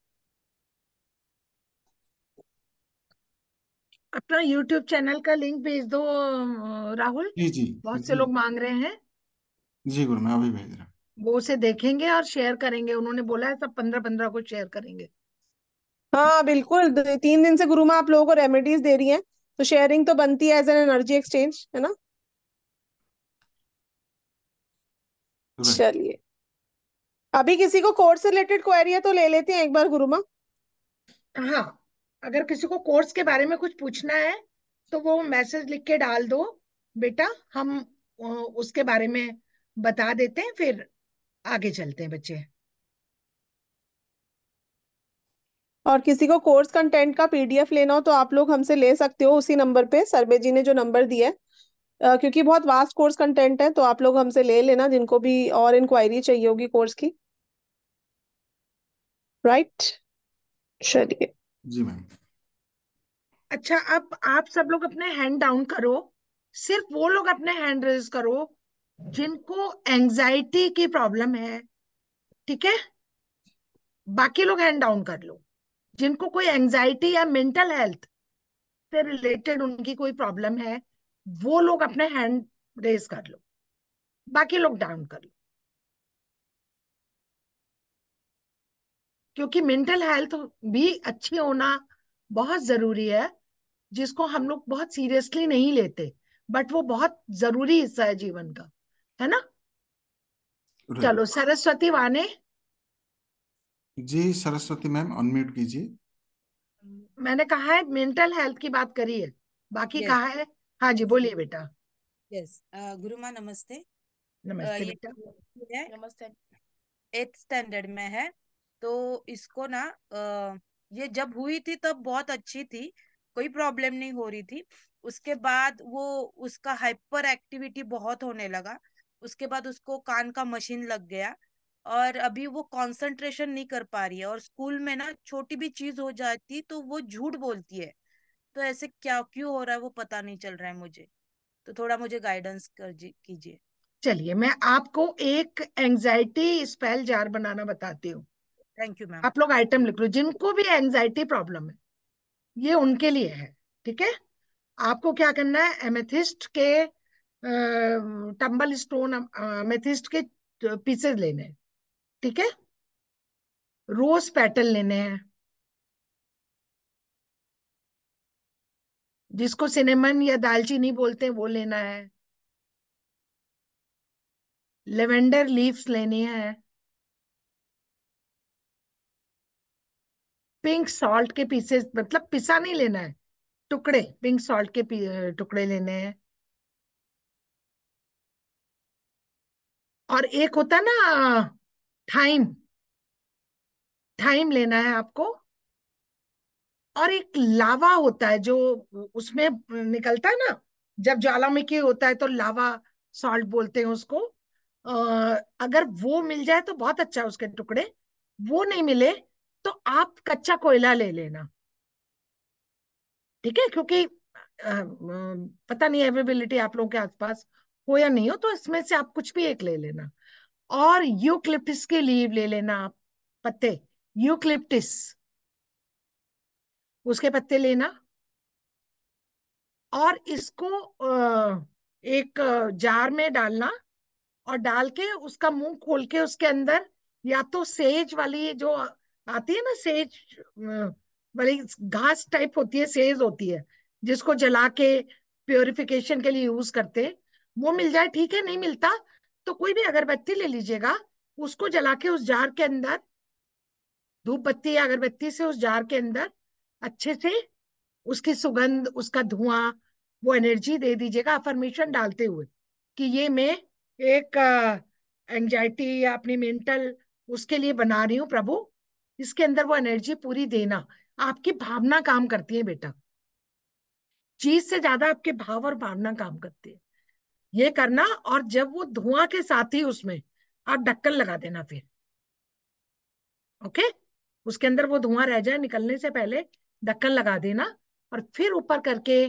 अपना YouTube चैनल का लिंक भेज दो राहुल जी जी बहुत से लोग मांग रहे हैं जी गुरु मैं अभी भेज रहा हूँ वो उसे देखेंगे और शेयर करेंगे उन्होंने बोला है सब पंद्रह पंद्रह को शेयर करेंगे हाँ बिल्कुल तीन दिन से गुरु माँ आप लोगों को रेमेडीज दे रही हैं तो शेयरिंग तो बनती है एज एन एनर्जी एक्सचेंज है ना चलिए अभी किसी को कोर्स से रिलेटेड क्वेरी है तो ले लेते हैं एक बार गुरुमा हाँ अगर किसी को कोर्स के बारे में कुछ पूछना है तो वो मैसेज लिख के डाल दो बेटा हम उसके बारे में बता देते हैं फिर आगे चलते हैं बच्चे और किसी को कोर्स कंटेंट का पीडीएफ लेना हो तो आप लोग हमसे ले सकते हो उसी नंबर पे सरबे जी ने जो नंबर दिया है Uh, क्योंकि बहुत वास्ट कोर्स कंटेंट है तो आप लोग हमसे ले लेना जिनको भी और इंक्वायरी चाहिए होगी कोर्स की राइट चलिए जी मैम अच्छा अब आप सब लोग अपने हैंड डाउन करो सिर्फ वो लोग अपने हैंड रेज करो जिनको एंजाइटी की प्रॉब्लम है ठीक है बाकी लोग हैंड डाउन कर लो जिनको कोई एंजाइटी या मेंटल हेल्थ से रिलेटेड उनकी कोई प्रॉब्लम है वो लोग अपने हैंड रेज कर लो बाकी लोग डाउन कर लो क्योंकि मेंटल हेल्थ भी अच्छी होना बहुत जरूरी है जिसको हम लोग बहुत सीरियसली नहीं लेते बट वो बहुत जरूरी हिस्सा है जीवन का है ना चलो सरस्वती वाने जी सरस्वती मैम अनम्यूट कीजिए मैंने कहा है मेंटल हेल्थ की बात करी है बाकी yes. कहा है हाँ जी बोलिए बेटा यस गुरु माँ नमस्ते नमस्ते बेटा नमस्ते स्टैंडर्ड में है तो इसको ना ये जब हुई थी तब बहुत अच्छी थी कोई प्रॉब्लम नहीं हो रही थी उसके बाद वो उसका हाइपर एक्टिविटी बहुत होने लगा उसके बाद उसको कान का मशीन लग गया और अभी वो कंसंट्रेशन नहीं कर पा रही है और स्कूल में ना छोटी भी चीज हो जाती तो वो झूठ बोलती है तो ऐसे क्या क्यों हो रहा है वो पता नहीं चल रहा है मुझे तो थोड़ा मुझे गाइडेंस कीजिए चलिए मैं आपको एक एंजाइटी स्पेल जार बनाना बताती हूँ थैंक यू मैम आप लोग आइटम लिख लो जिनको भी एंजाइटी प्रॉब्लम है ये उनके लिए है ठीक है आपको क्या करना है एमेथिस्ट के टम्बल स्टोन एमेथिस्ट के पीसेस लेने हैं ठीक है रोज पेटल लेने हैं जिसको सिनेमन या दालचीनी बोलते हैं वो लेना है लेवेंडर लीव्स लेनी है पिंक सॉल्ट के पीसेस मतलब पिसा नहीं लेना है टुकड़े पिंक सॉल्ट के टुकड़े लेने हैं और एक होता ना टाइम टाइम लेना है आपको और एक लावा होता है जो उसमें निकलता है ना जब ज्वालामुखी होता है तो लावा सॉल्ट बोलते हैं उसको आ, अगर वो मिल जाए तो बहुत अच्छा उसके टुकड़े वो नहीं मिले तो आप कच्चा कोयला ले लेना ठीक है क्योंकि पता नहीं अवेबिलिटी आप लोगों के आसपास हो या नहीं हो तो इसमें से आप कुछ भी एक ले लेना और यूक्लिप्टिस के लीव ले लेना आप पत्ते यूक्लिप्टिस उसके पत्ते लेना और इसको एक जार में डालना और डाल के उसका मुंह खोल के उसके अंदर या तो सेज वाली जो आती है ना सेज वाली घास टाइप होती है सेज होती है जिसको जला के प्योरिफिकेशन के लिए यूज करते हैं वो मिल जाए ठीक है नहीं मिलता तो कोई भी अगरबत्ती ले लीजिएगा उसको जला के उस जार के अंदर धूप बत्ती या अगरबत्ती से उस जार के अंदर अच्छे से उसकी सुगंध उसका धुआं वो एनर्जी दे दीजिएगा अफर्मेशन डालते हुए कि ये मैं एक एंजाइटी या अपनी मेंटल उसके लिए बना रही हूँ प्रभु इसके अंदर वो एनर्जी पूरी देना आपकी भावना काम करती है बेटा चीज से ज्यादा आपके भाव और भावना काम करती है ये करना और जब वो धुआं के साथ ही उसमें आप ढक्कन लगा देना फिर ओके उसके अंदर वो धुआं रह जाए निकलने से पहले ढक्कन लगा देना और फिर ऊपर करके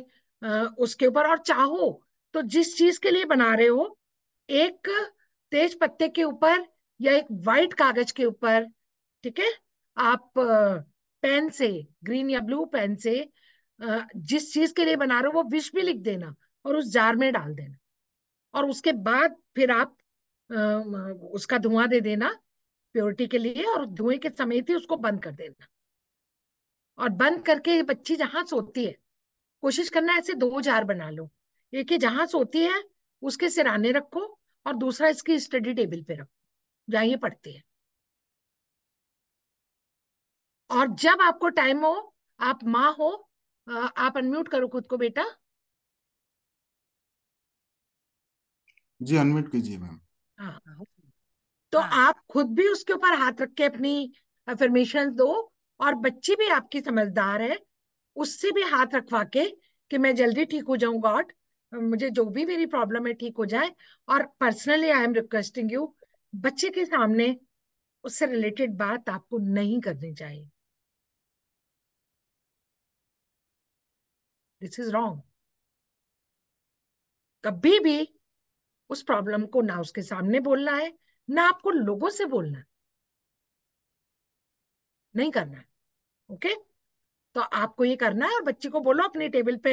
उसके ऊपर और चाहो तो जिस चीज के लिए बना रहे हो एक तेज पत्ते के ऊपर या एक वाइट कागज के ऊपर ठीक है आप पेन से ग्रीन या ब्लू पेन से जिस चीज के लिए बना रहे हो वो विश भी लिख देना और उस जार में डाल देना और उसके बाद फिर आप उसका धुआं दे देना प्योरिटी के लिए और धुएं के समय ही उसको बंद कर देना और बंद करके बच्ची जहां सोती है कोशिश करना ऐसे दो जार बना लो एक ही जहां सोती है उसके सिराने रखो और दूसरा इसकी स्टडी टेबल पे रखो जहां ये पढ़ती है और जब आपको टाइम हो आप माँ हो आप अनम्यूट करो खुद को बेटा जी अनम्यूट कीजिए मैम हाँ, हाँ, तो हाँ। आप खुद भी उसके ऊपर हाथ रख के अपनी अफर्मेशन दो और बच्ची भी आपकी समझदार है उससे भी हाथ रखवा के कि मैं जल्दी ठीक हो जाऊं गॉड मुझे जो भी मेरी प्रॉब्लम है ठीक हो जाए और personally I am requesting you बच्चे के सामने उससे रिलेटेड बात आपको नहीं करनी चाहिए दिस इज रॉन्ग कभी भी उस प्रॉब्लम को ना उसके सामने बोलना है ना आपको लोगों से बोलना नहीं करना है ओके तो आपको ये करना है और बच्ची को बोलो अपनी टेबल पे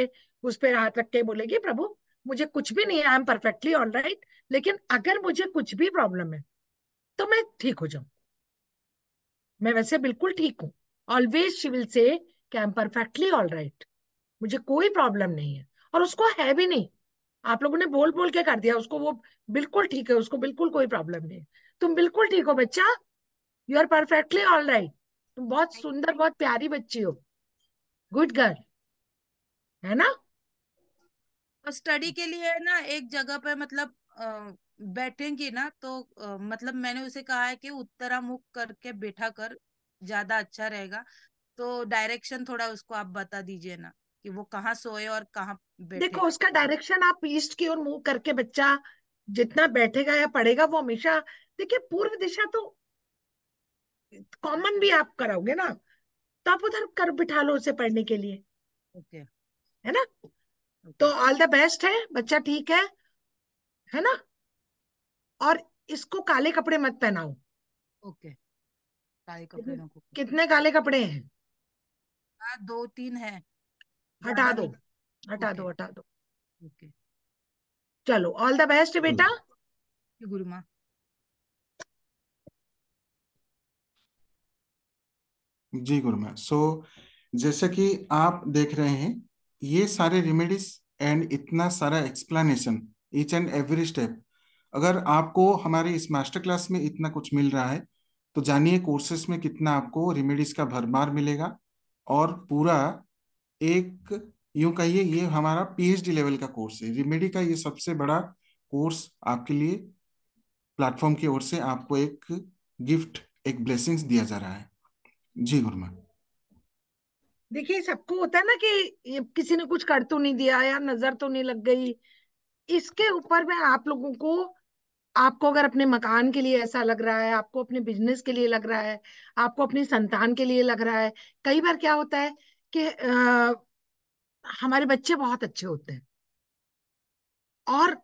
उस पर हाथ रख के बोलेगी प्रभु मुझे कुछ भी नहीं है I am perfectly all right लेकिन अगर मुझे कुछ भी प्रॉब्लम है तो मैं ठीक हो जाऊं मैं वैसे बिल्कुल ठीक हूं always she will say I am perfectly all right मुझे कोई प्रॉब्लम नहीं है और उसको है भी नहीं आप लोगों ने बोल बोल के कर दिया उसको वो बिल्कुल ठीक है उसको बिल्कुल कोई प्रॉब्लम नहीं तुम बिल्कुल ठीक हो बच्चा you are perfectly all right तुम बहुत सुंदर बहुत प्यारी बच्ची हो गुड गर्ल है ना स्टडी के लिए ना एक जगह पे मतलब बैठेंगी ना तो आ, मतलब मैंने उसे कहा है कि उत्तरा मुख करके बैठा कर ज्यादा अच्छा रहेगा तो डायरेक्शन थोड़ा उसको आप बता दीजिए ना कि वो कहाँ सोए और कहाँ बैठे देखो उसका डायरेक्शन आप ईस्ट की ओर मूव करके बच्चा जितना बैठेगा या पढ़ेगा वो हमेशा देखिए पूर्व दिशा तो कॉमन भी आप कराओगे ना तो आप उधर कर बिठा लो उसे पढ़ने के लिए ओके okay. है ना okay. तो ऑल द बेस्ट है बच्चा ठीक है है ना और इसको काले कपड़े मत पहनाओ ओके okay. काले कपड़े कितने काले कपड़े हैं दो तीन है हटा दो हटा दो हटा दो चलो ऑल द बेस्ट बेटा गुरु माँ जी गुरु मैं सो जैसे कि आप देख रहे हैं ये सारे रेमेडीज एंड इतना सारा explanation each and every step अगर आपको हमारे इस मास्टर क्लास में इतना कुछ मिल रहा है तो जानिए कोर्सेस में कितना आपको रेमेडीज का भरमार मिलेगा और पूरा एक यूं कहिए ये हमारा पीएचडी लेवल का कोर्स है रिमेडी का ये सबसे बड़ा कोर्स आपके लिए प्लेटफॉर्म की ओर से आपको एक गिफ्ट एक ब्लेसिंग्स दिया जा रहा है जी गुरुमा देखिए सबको होता है ना कि किसी ने कुछ कर तो नहीं दिया या नजर तो नहीं लग गई इसके ऊपर मैं आप लोगों को आपको अगर अपने मकान के लिए ऐसा लग रहा है आपको अपने बिजनेस के लिए लग रहा है आपको अपनी संतान के लिए लग रहा है कई बार क्या होता है कि आ, हमारे बच्चे बहुत अच्छे होते हैं और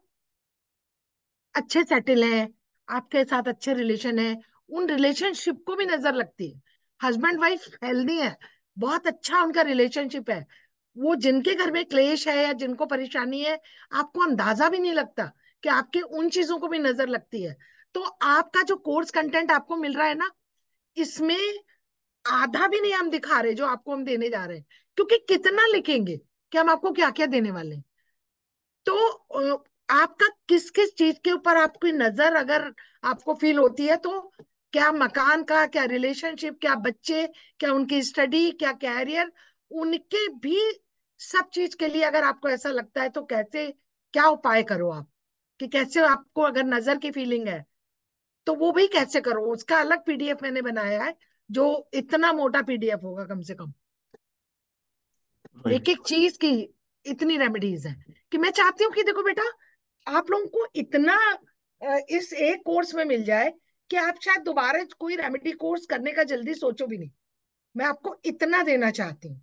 अच्छे सेटल हैं आपके साथ अच्छे रिलेशन है उन रिलेशनशिप को भी नजर लगती है हस्बैंड वाइफ हेल्दी है बहुत अच्छा उनका रिलेशनशिप है वो जिनके घर में क्लेश है या जिनको परेशानी है आपको अंदाजा भी नहीं लगता कि आपके उन चीजों को भी नजर लगती है तो आपका जो कोर्स कंटेंट आपको मिल रहा है ना इसमें आधा भी नहीं हम दिखा रहे जो आपको हम देने जा रहे हैं क्योंकि कितना लिखेंगे कि हम आपको क्या क्या देने वाले हैं तो आपका किस किस चीज के ऊपर आपकी नजर अगर आपको फील होती है तो क्या मकान का क्या रिलेशनशिप क्या बच्चे क्या उनकी स्टडी क्या कैरियर उनके भी सब चीज के लिए अगर आपको ऐसा लगता है तो कैसे क्या उपाय करो आप कि कैसे आपको अगर नजर की फीलिंग है तो वो भी कैसे करो उसका अलग पीडीएफ मैंने बनाया है जो इतना मोटा पीडीएफ होगा कम से कम एक एक चीज की इतनी रेमेडीज है कि मैं चाहती हूँ कि देखो बेटा आप लोगों को इतना इस एक कोर्स में मिल जाए कि आप शायद दोबारा कोई रेमेडी कोर्स करने का जल्दी सोचो भी नहीं मैं आपको इतना देना चाहती हूँ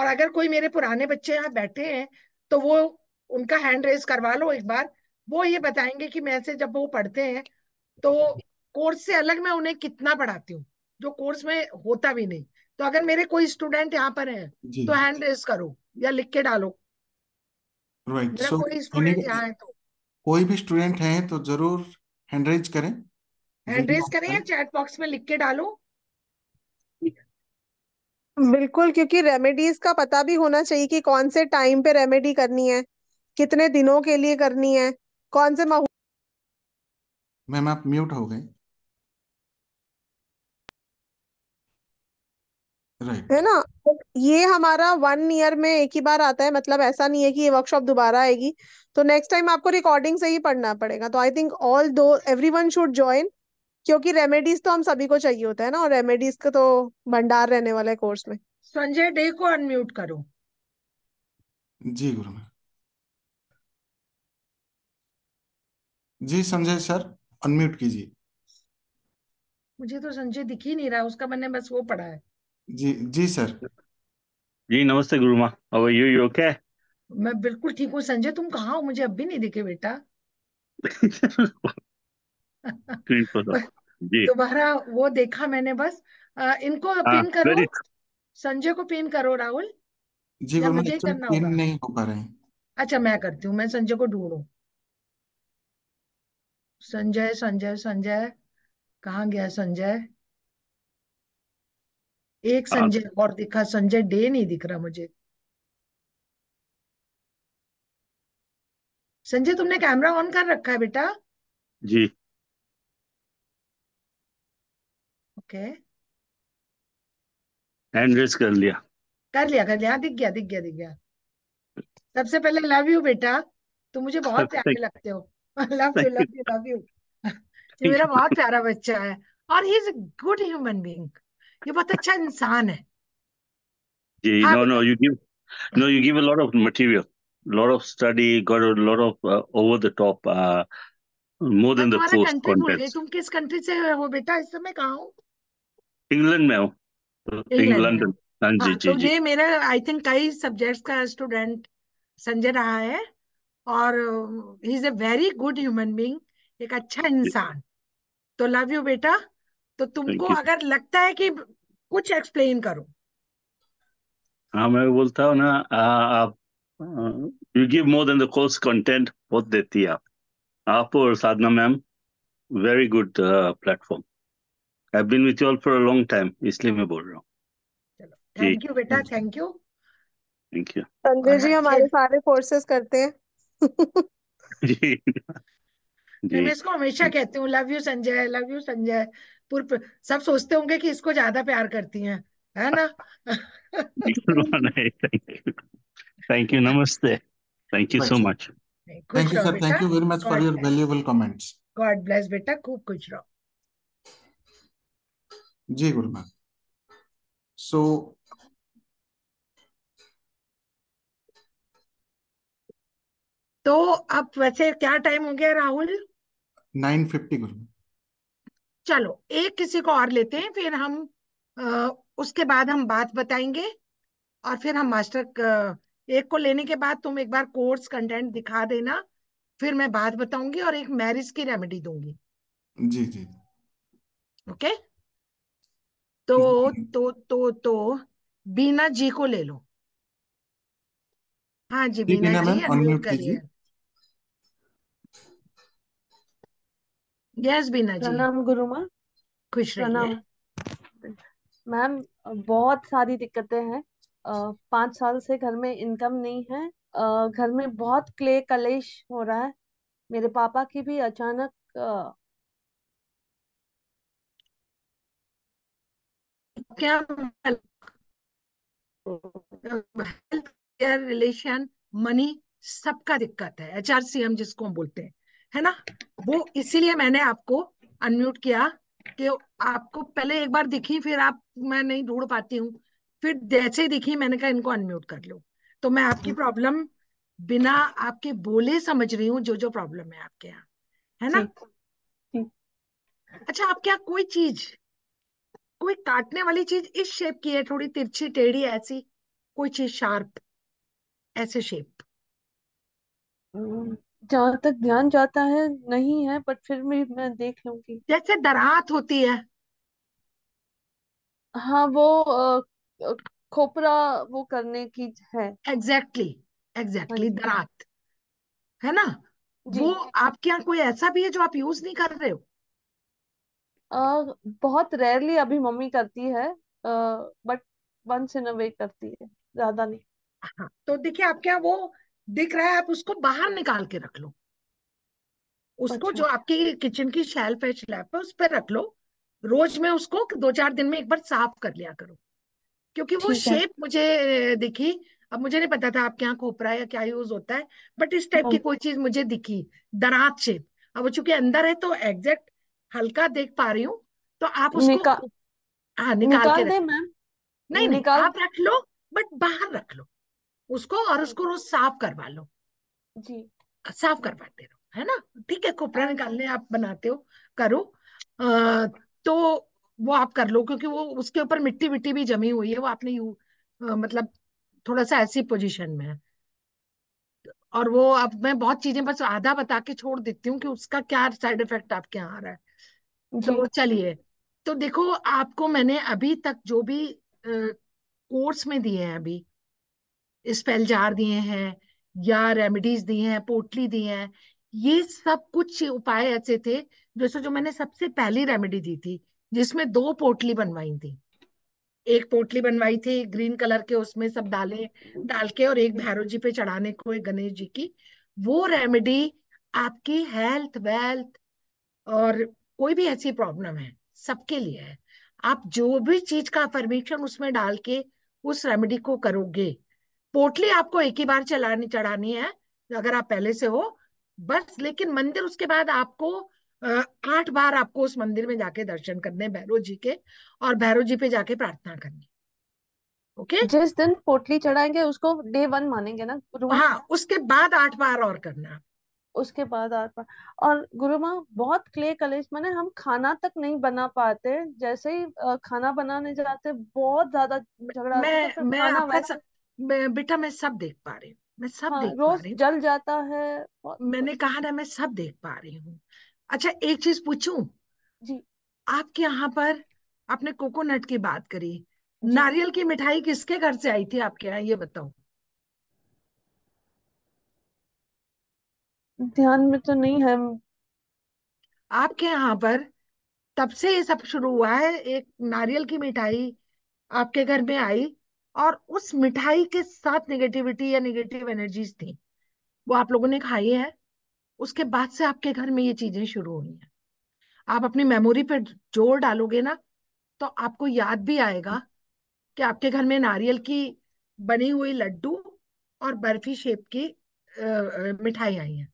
और अगर कोई मेरे पुराने बच्चे यहाँ बैठे हैं तो वो उनका हैंड रेस करवा लो एक बार वो ये बताएंगे कि मैं से जब वो पढ़ते हैं तो कोर्स से अलग मैं उन्हें कितना पढ़ाती हूँ जो कोर्स में होता भी नहीं तो अगर मेरे कोई स्टूडेंट यहाँ पर है तो हैंड रेस करो या लिख के डालो राइट सो कोई स्टूडेंट यहाँ है तो कोई भी स्टूडेंट है तो जरूर हैंड रेज करें हैंड रेज करें या चैट बॉक्स में लिख के डालो बिल्कुल क्योंकि रेमेडीज का पता भी होना चाहिए कि कौन से टाइम पे रेमेडी करनी है कितने दिनों के लिए करनी है कौन से मैम आप म्यूट हो गए है ना तो ये हमारा वन ईयर में एक ही बार आता है मतलब ऐसा नहीं है कि ये वर्कशॉप दोबारा आएगी तो नेक्स्ट टाइम आपको रिकॉर्डिंग से ही पढ़ना पड़ेगा तो I think although everyone should join क्योंकि रेमेडीज तो हम सभी को चाहिए होता है ना और रेमेडीज का तो भंडार रहने वाला है कोर्स में संजय डे को अनम्यूट करो जी गुरु जी संजय सर अनम्यूट कीजिए मुझे तो संजय दिख ही नहीं रहा उसका मैंने बस वो पढ़ा है जी जी सर जी नमस्ते गुरुमा माँ अब यू यू ओके मैं बिल्कुल ठीक हूँ संजय तुम कहाँ हो मुझे अब भी नहीं दिखे बेटा जी दोबारा वो देखा मैंने बस आ, इनको हाँ पिन करो संजय को पिन करो राहुल जी या मुझे ही करना पिन होगा नहीं हो पा रहे हैं अच्छा मैं करती हूँ मैं संजय को ढूंढू संजय संजय संजय कहाँ गया संजय एक हाँ। संजय और दिखा संजय डे नहीं दिख रहा मुझे संजय तुमने कैमरा ऑन कर रखा है बेटा जी ओके हैंड रेस कर लिया कर लिया कर लिया हाँ, दिख गया दिख गया दिख गया सबसे पहले लव यू बेटा तुम मुझे बहुत प्यारे लगते हो love you love you love you मेरा बहुत प्यारा बच्चा है और he is a good human being ये बहुत अच्छा इंसान है जी no no you give no you give a lot of material lot of study got a lot of over the top more than the than content तुम किस country से हो बेटा इस समय कहां हो? इंग्लैंड में हूँ. इंग्लैंड. हां जी हाँ, जी तो जी. ये मेरा आई थिंक कई सब्जेक्ट्स का स्टूडेंट संजय रहा है और he is a very good human being एक अच्छा इंसान तो लव यू बेटा तो तुमको अगर लगता है कि कुछ एक्सप्लेन करो हाँ मैं बोलता हूँ ना आप you give more than the course content बहुत देती है आप और Sadhana ma'am very good platform I been with you all for a long time इसलिए मैं बोल रहा हूँ थैंक यू बेटा thank you thank you Sanjay ji हमारे सारे कोर्सेस करते हैं जी जी मैं इसको हमेशा कहती हूँ love you Sanjay love you Sanjay पूर्व सब सोचते होंगे कि इसको ज्यादा प्यार करती हैं है ना थैंक यू नमस्ते thank you so much thank you sir thank you very much for your valuable comments God bless बेटा खूब खुश रहो जी गुरु मैम सो तो अब वैसे क्या टाइम हो गया राहुल नाइन फिफ्टी गुरु चलो एक किसी को और लेते हैं फिर हम आ, उसके बाद हम बात बताएंगे और फिर हम मास्टर एक को लेने के बाद तुम एक बार कोर्स कंटेंट दिखा देना फिर मैं बात बताऊंगी और एक मैरिज की रेमेडी दूंगी जी जी ओके तो तो तो तो बीना जी को ले लो हाँ जी बीना, बीना जी अनम्यूट करिए यस बीना जी प्रणाम गुरु माँ खुश प्रणाम मैम बहुत सारी दिक्कतें हैं पांच साल से घर में इनकम नहीं है घर में बहुत क्ले कलेश हो रहा है मेरे पापा की भी अचानक क्या रिलेशन मनी सबका दिक्कत है एचआरसीएम जिसको हम बोलते हैं है ना वो इसीलिए मैंने आपको अनम्यूट किया कि आपको पहले एक बार दिखी फिर आप मैं नहीं ढूंढ पाती हूँ फिर जैसे ही दिखी मैंने कहा इनको अनम्यूट कर लो तो मैं आपकी प्रॉब्लम हम्म। बिना आपके बोले समझ रही हूँ जो जो प्रॉब्लम है आपके यहाँ है ना अच्छा आपके यहाँ कोई चीज कोई काटने वाली चीज इस शेप की है थोड़ी तिरछी टेढ़ी ऐसी कोई चीज शार्प ऐसे शेप जहां तक ध्यान जाता है नहीं है बट फिर भी मैं देख लूंगी जैसे दरात होती है हाँ वो खोपरा वो करने की है एग्जैक्टली exactly, एग्जैक्टली exactly, हाँ दरात है ना जी वो आपके यहाँ कोई ऐसा भी है जो आप यूज नहीं कर रहे हो Uh, बहुत रेयरली अभी मम्मी करती है बट वंस इन अ वे करती है ज्यादा नहीं हाँ तो देखिए आपके यहाँ वो दिख रहा है आप उसको बाहर निकाल के रख लो उसको अच्छा। जो आपकी किचन की शेल्फ है स्लैब है उस पर रख लो रोज में उसको दो चार दिन में एक बार साफ कर लिया करो क्योंकि वो शेप मुझे दिखी अब मुझे नहीं पता था आपके यहाँ खोपरा या क्या यूज होता है बट इस टाइप की हाँ। कोई चीज मुझे दिखी दरात शेप अब वो चूंकि अंदर है तो एग्जैक्ट हल्का देख पा रही हूँ तो आप उसको निका... हाँ निकाल, निकाल के दे मैम नहीं निकाल आप रख लो बट बाहर रख लो उसको और उसको रोज साफ करवा लो जी साफ करवाते रहो है ना ठीक है कोपरा निकालने आप बनाते हो करो तो वो आप कर लो क्योंकि वो उसके ऊपर मिट्टी विट्टी भी जमी हुई है वो आपने यू आ, मतलब थोड़ा सा ऐसी पोजीशन में है और वो अब मैं बहुत चीजें बस आधा बता के छोड़ देती हूँ कि उसका क्या साइड इफेक्ट आपके यहाँ आ रहा है तो चलिए तो देखो आपको मैंने अभी तक जो भी कोर्स में दिए हैं अभी स्पेल जार दिए हैं या रेमेडीज दिए हैं पोटली दिए हैं ये सब कुछ उपाय ऐसे थे जैसे जो मैंने सबसे पहली रेमेडी दी थी जिसमें दो पोटली बनवाई थी एक पोटली बनवाई थी ग्रीन कलर के उसमें सब डाले डाल के और एक भैरव जी पे चढ़ाने को एक गणेश जी की वो रेमेडी आपकी हेल्थ वेल्थ और कोई भी ऐसी प्रॉब्लम है सबके लिए है आप जो भी चीज का अफर्मेशन उसमें डाल के उस रेमेडी को करोगे पोटली आपको एक ही बार चलानी चढ़ानी है अगर आप पहले से हो बस लेकिन मंदिर उसके बाद आपको आठ बार आपको उस मंदिर में जाके दर्शन करने भैरव जी के और भैरव जी पे जाके प्रार्थना करनी ओके okay? जिस दिन पोटली चढ़ाएंगे उसको डे वन मानेंगे ना गुरु हाँ उसके बाद आठ बार और करना उसके बाद आठ बार और गुरु माँ बहुत क्ले कलेश मैंने हम खाना तक नहीं बना पाते जैसे ही खाना बनाने जाते बहुत ज्यादा झगड़ा मैं, तो मैं आपका मैं बेटा मैं सब देख पा रही हूँ मैं सब हाँ, देख पा रही जल जाता है मैंने कहा ना मैं सब देख पा रही हूँ अच्छा एक चीज पूछू जी आपके यहाँ पर आपने कोकोनट की बात करी नारियल की मिठाई किसके घर से आई थी आपके यहाँ ये बताओ ध्यान में तो नहीं है आपके यहाँ पर तब से ये सब शुरू हुआ है एक नारियल की मिठाई आपके घर में आई और उस मिठाई के साथ नेगेटिविटी या नेगेटिव एनर्जीज थी वो आप लोगों ने खाई है उसके बाद से आपके घर में ये चीजें शुरू हुई हैं आप अपनी मेमोरी पर जोर डालोगे ना तो आपको याद भी आएगा कि आपके घर में नारियल की बनी हुई लड्डू और बर्फी शेप की मिठाई आई है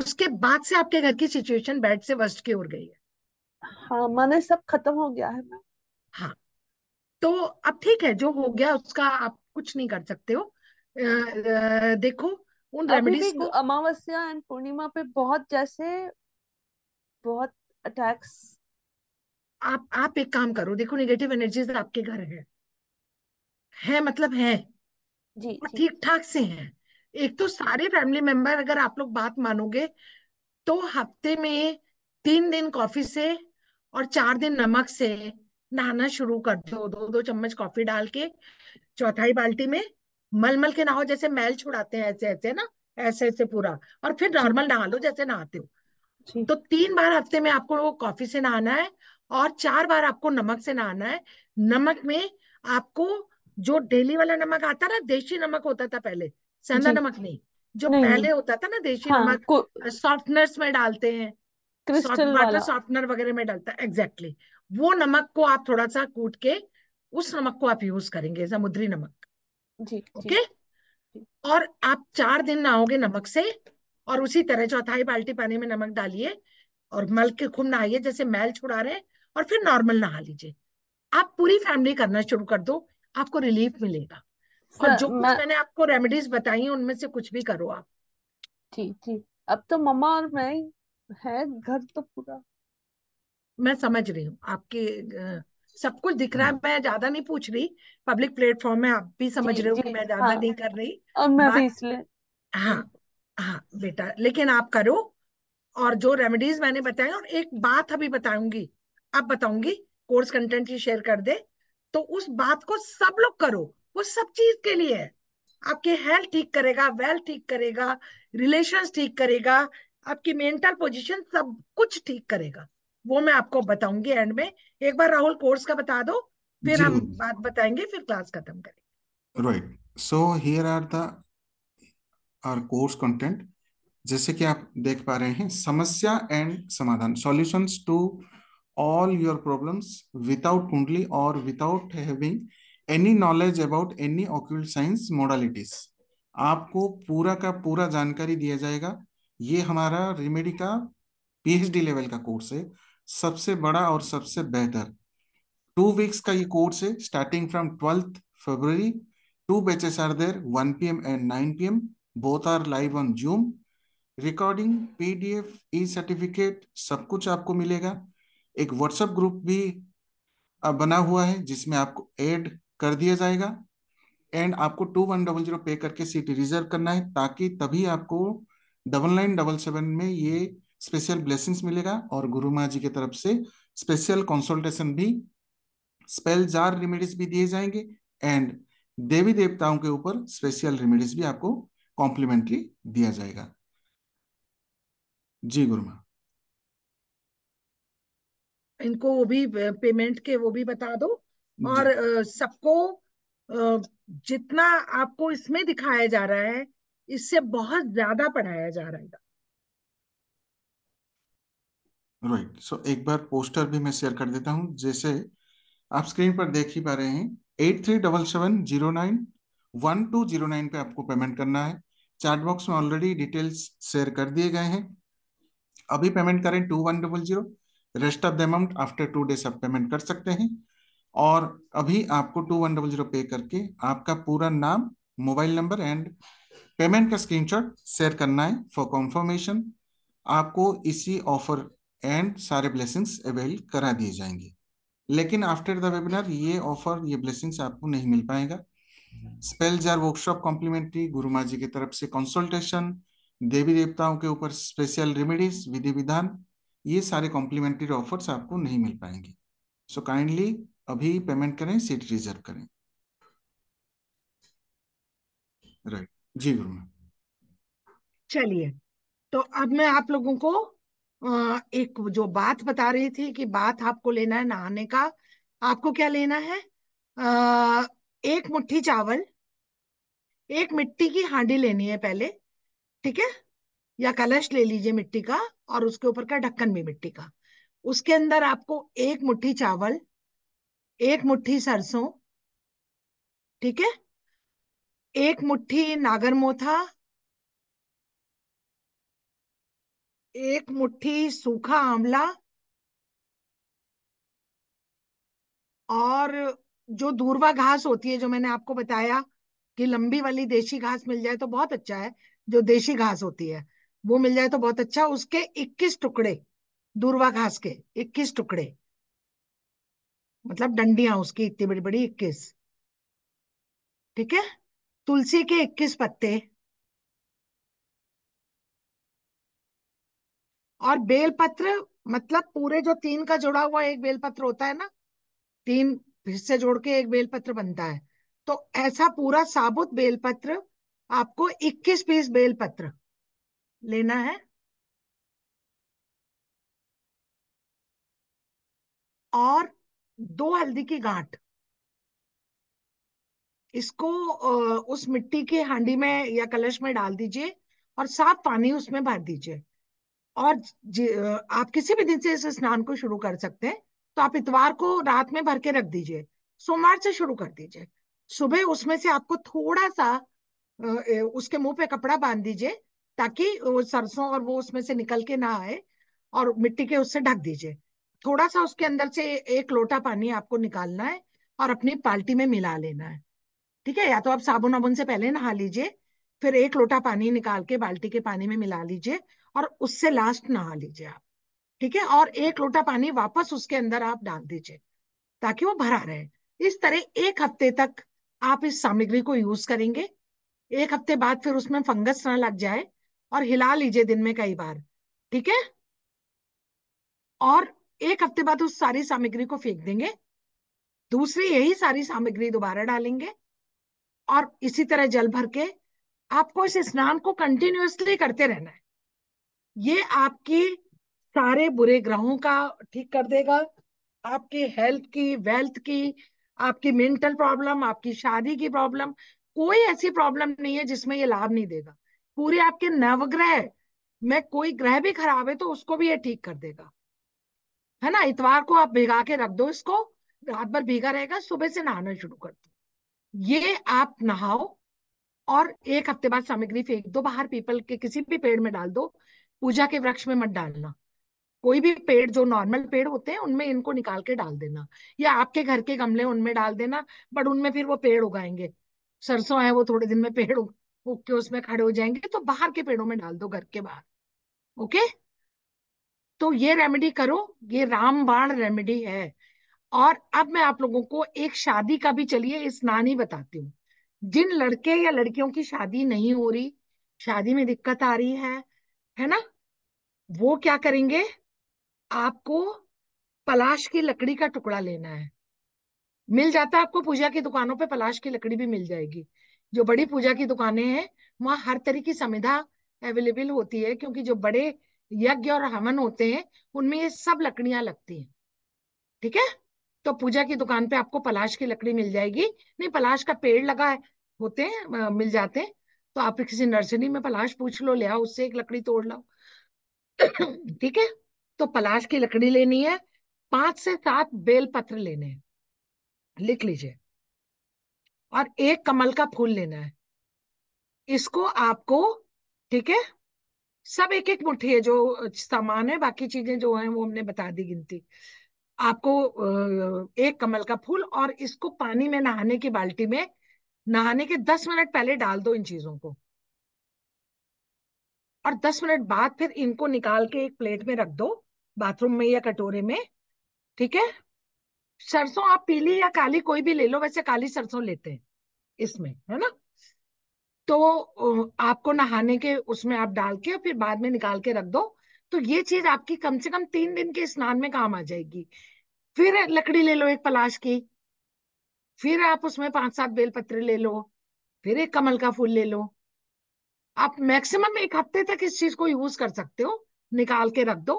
उसके बाद से आपके घर की सिचुएशन बेड से वर्स्ट की ओर गई है हाँ माने सब खत्म हो गया है हाँ तो अब ठीक है जो हो गया उसका आप कुछ नहीं कर सकते हो देखो उन रेमेडीज को अमावस्या एंड पूर्णिमा पे बहुत जैसे बहुत अटैक्स आप आप एक काम करो देखो नेगेटिव एनर्जीज आपके घर है है मतलब है जी ठीक ठाक से हैं एक तो सारे फैमिली मेंबर अगर आप लोग बात मानोगे तो हफ्ते में तीन दिन कॉफी से और चार दिन नमक से नहाना शुरू कर दो दो दो चम्मच कॉफी डाल के चौथाई बाल्टी में मलमल के नहाओ जैसे मैल छुड़ाते हैं ऐसे ऐसे ना ऐसे ऐसे पूरा और फिर नॉर्मल नहा लो जैसे नहाते हो तो तीन बार हफ्ते में आपको वो कॉफी से नहाना है और चार बार आपको नमक से नहाना है नमक में आपको जो डेली वाला नमक आता ना देशी नमक होता था पहले सेंधा नमक नहीं जो नहीं। पहले होता था ना देशी हाँ, नमक सॉफ्टनर्स में डालते हैं क्रिस्टल सॉफ्टनर वगैरह में डालता है एग्जैक्टली वो नमक को आप थोड़ा सा कूट के उस नमक को आप यूज करेंगे समुद्री नमक जी ओके और आप चार दिन नहाओगे नमक से और उसी तरह चौथाई बाल्टी पानी में नमक डालिए और मल के खूब नहाइए जैसे मैल छुड़ा रहे और फिर नॉर्मल नहा लीजिए आप पूरी फैमिली करना शुरू कर दो आपको रिलीफ मिलेगा हाँ, और जो मैं... मैंने आपको रेमेडीज बताई उनमें से कुछ भी करो आप ठीक ठीक अब तो मम्मा और मैं है घर तो पूरा मैं समझ रही हूँ आपके सब कुछ दिख रहा है हाँ। मैं ज्यादा नहीं पूछ रही पब्लिक प्लेटफॉर्म में आप भी समझ रहे हो कि मैं ज्यादा हाँ। नहीं कर रही मैं भी इसलिए हाँ हाँ बेटा लेकिन आप करो और जो रेमेडीज मैंने बताया और एक बात अभी बताऊंगी अब बताऊंगी कोर्स कंटेंट ही शेयर कर दे तो उस बात को सब लोग करो वो सब चीज के लिए है आपके हेल्थ ठीक करेगा वेल्थ ठीक करेगा रिलेशंस ठीक करेगा आपकी मेंटल पोजीशन सब कुछ ठीक करेगा वो मैं आपको बताऊंगी एंड में एक बार राहुल कोर्स का बता दो फिर हम बात बताएंगे फिर क्लास खत्म करेंगे right so here are the are course content जैसे कि आप देख पा रहे हैं समस्या एंड समाधान solutions to all your problems without kundli और without having any knowledge about any occult science modalities आपको पूरा का पूरा जानकारी दिया जाएगा ये हमारा रेमेडी का पीएचडी लेवल का कोर्स है सबसे बड़ा और सबसे बेहतर टू वीक्स का ये कोर्स है starting from twelfth February two batches are there one P M and nine P M both are live on Zoom recording P D F E certificate सब कुछ आपको मिलेगा एक व्हाट्सएप ग्रुप भी बना हुआ है जिसमें आपको एड कर दिया जाएगा एंड आपको to one double zero pay करके सीट रिजर्व करना है ताकि तभी आपको डबल नाइन डबल सेवन में ये स्पेशल ब्लेसिंग्स मिलेगा और गुरु माँ जी की तरफ से स्पेशल कंसल्टेशन भी स्पेल जार रेमेडीज भी दिए जाएंगे एंड देवी देवताओं के ऊपर स्पेशल रेमेडीज भी आपको कॉम्प्लीमेंट्री दिया जाएगा जी गुरु माँ इनको वो भी पेमेंट के वो भी बता दो और सबको जितना आपको इसमें दिखाया जा रहा है इससे बहुत ज्यादा पढ़ाया जा रहा है राइट सो एक बार पोस्टर भी मैं शेयर कर देता हूँ जैसे आप स्क्रीन पर देख ही पा रहे हैं eight three double seven zero nine one two zero nine pay आपको पेमेंट करना है चैट बॉक्स में ऑलरेडी डिटेल्स शेयर कर दिए गए हैं अभी पेमेंट करें two one double zero rest of the amount after two days आप पेमेंट कर सकते हैं और अभी आपको to one double zero pay करके आपका पूरा नाम मोबाइल नंबर एंड पेमेंट का स्क्रीनशॉट शेयर करना है फॉर कॉन्फर्मेशन आपको इसी ऑफर एंड सारे ब्लेसिंग्स अवेल करा दिए जाएंगे लेकिन आफ्टर द वेबिनार ये ऑफर ये ब्लेसिंग्स आपको नहीं मिल पाएगा स्पेल जार वर्कशॉप कॉम्प्लीमेंट्री गुरु माँ जी की तरफ से कंसल्टेशन देवी देवताओं के ऊपर स्पेशल रेमेडीज विधि विधान ये सारे कॉम्प्लीमेंट्री ऑफर्स आपको नहीं मिल पाएंगे सो so काइंडली अभी पेमेंट करें सीट रिजर्व करें राइट right. जी गुरु चलिए तो अब मैं आप लोगों को एक जो बात बता रही थी कि बात आपको लेना है नहाने का आपको क्या लेना है अः एक मुट्ठी चावल एक मिट्टी की हांडी लेनी है पहले ठीक है या कलश ले लीजिए मिट्टी का और उसके ऊपर का ढक्कन भी मिट्टी का उसके अंदर आपको एक मुट्ठी चावल एक मुट्ठी सरसों ठीक है एक मुट्ठी नागर मोथा एक मुट्ठी सूखा आंवला और जो दूरवा घास होती है जो मैंने आपको बताया कि लंबी वाली देशी घास मिल जाए तो बहुत अच्छा है जो देशी घास होती है वो मिल जाए तो बहुत अच्छा उसके 21 टुकड़े दूरवा घास के 21 टुकड़े मतलब डंडिया उसकी इतनी बड़ी बड़ी 21 ठीक है तुलसी के 21 पत्ते और बेलपत्र मतलब पूरे जो तीन का जुड़ा हुआ एक बेलपत्र होता है ना तीन हिस्से जोड़ के एक बेलपत्र बनता है तो ऐसा पूरा साबुत बेलपत्र आपको 21 पीस बेलपत्र लेना है और दो हल्दी की गांठ इसको उस मिट्टी की हांडी में या कलश में डाल दीजिए और साफ पानी उसमें भर दीजिए और आप किसी भी दिन से इस स्नान को शुरू कर सकते हैं तो आप इतवार को रात में भर के रख दीजिए सोमवार से शुरू कर दीजिए सुबह उसमें से आपको थोड़ा सा उसके मुंह पे कपड़ा बांध दीजिए ताकि सरसों और वो उसमें से निकल के ना आए और मिट्टी के उससे ढक दीजिए थोड़ा सा उसके अंदर से एक लोटा पानी आपको निकालना है और अपनी पाल्टी में मिला लेना है ठीक है या तो आप साबुन वाबुन से पहले नहा लीजिए फिर एक लोटा पानी निकाल के बाल्टी के पानी में मिला लीजिए और उससे लास्ट नहा लीजिए आप ठीक है और एक लोटा पानी वापस उसके अंदर आप डाल दीजिए ताकि वो भरा रहे इस तरह एक हफ्ते तक आप इस सामग्री को यूज करेंगे एक हफ्ते बाद फिर उसमें फंगस ना लग जाए और हिला लीजिए दिन में कई बार ठीक है और एक हफ्ते बाद उस सारी सामग्री को फेंक देंगे दूसरी यही सारी सामग्री दोबारा डालेंगे और इसी तरह जल भर के आपको इस स्नान को कंटिन्यूसली करते रहना है ये आपके सारे बुरे ग्रहों का ठीक कर देगा आपके हेल्थ की वेल्थ की आपकी मेंटल प्रॉब्लम आपकी शादी की प्रॉब्लम कोई ऐसी प्रॉब्लम नहीं है जिसमें ये लाभ नहीं देगा पूरे आपके नवग्रह में कोई ग्रह भी खराब है तो उसको भी ये ठीक कर देगा है ना इतवार को आप भिगा के रख दो इसको रात भर भीगा रहेगा सुबह से नहाना शुरू कर दो ये आप नहाओ और एक हफ्ते बाद सामग्री फेंक दो बाहर पीपल के किसी भी पेड़ में डाल दो पूजा के वृक्ष में मत डालना कोई भी पेड़ जो नॉर्मल पेड़ होते हैं उनमें इनको निकाल के डाल देना या आपके घर के गमले उनमें डाल देना बट उनमें फिर वो पेड़ उगाएंगे सरसों है वो थोड़े दिन में पेड़ उग के उसमें खड़े हो जाएंगे तो बाहर के पेड़ों में डाल दो घर के बाहर ओके तो ये रेमेडी करो ये रामबाण रेमेडी है और अब मैं आप लोगों को एक शादी का भी चलिए स्नान ही बताती हूँ जिन लड़के या लड़कियों की शादी नहीं हो रही शादी में दिक्कत आ रही है है ना वो क्या करेंगे आपको पलाश की लकड़ी का टुकड़ा लेना है मिल जाता है आपको पूजा की दुकानों पे पलाश की लकड़ी भी मिल जाएगी जो बड़ी पूजा की दुकानें हैं वहां हर तरह की संविधा अवेलेबल होती है क्योंकि जो बड़े यज्ञ और हवन होते हैं उनमें ये सब लकड़ियां लगती हैं ठीक है तो पूजा की दुकान पे आपको पलाश की लकड़ी मिल जाएगी नहीं पलाश का पेड़ लगा है होते हैं मिल जाते हैं तो आप किसी नर्सरी में पलाश पूछ लो ले आओ उससे एक लकड़ी तोड़ लाओ ठीक है तो पलाश की लकड़ी लेनी है पांच से सात बेल पत्र लेने हैं लिख लीजिए और एक कमल का फूल लेना है इसको आपको ठीक है सब एक एक मुट्ठी है जो सामान है बाकी चीजें जो है वो हमने बता दी गिनती आपको एक कमल का फूल और इसको पानी में नहाने की बाल्टी में नहाने के दस मिनट पहले डाल दो इन चीजों को और दस मिनट बाद फिर इनको निकाल के एक प्लेट में रख दो बाथरूम में या कटोरे में ठीक है सरसों आप पीली या काली कोई भी ले लो वैसे काली सरसों लेते हैं इसमें है ना तो आपको नहाने के उसमें आप डाल के फिर बाद में निकाल के रख दो तो ये चीज आपकी कम से कम तीन दिन के स्नान में काम आ जाएगी फिर लकड़ी ले लो एक पलाश की फिर आप उसमें पांच सात बेलपत्र ले लो फिर एक कमल का फूल ले लो आप मैक्सिमम एक हफ्ते तक इस चीज को यूज कर सकते हो निकाल के रख दो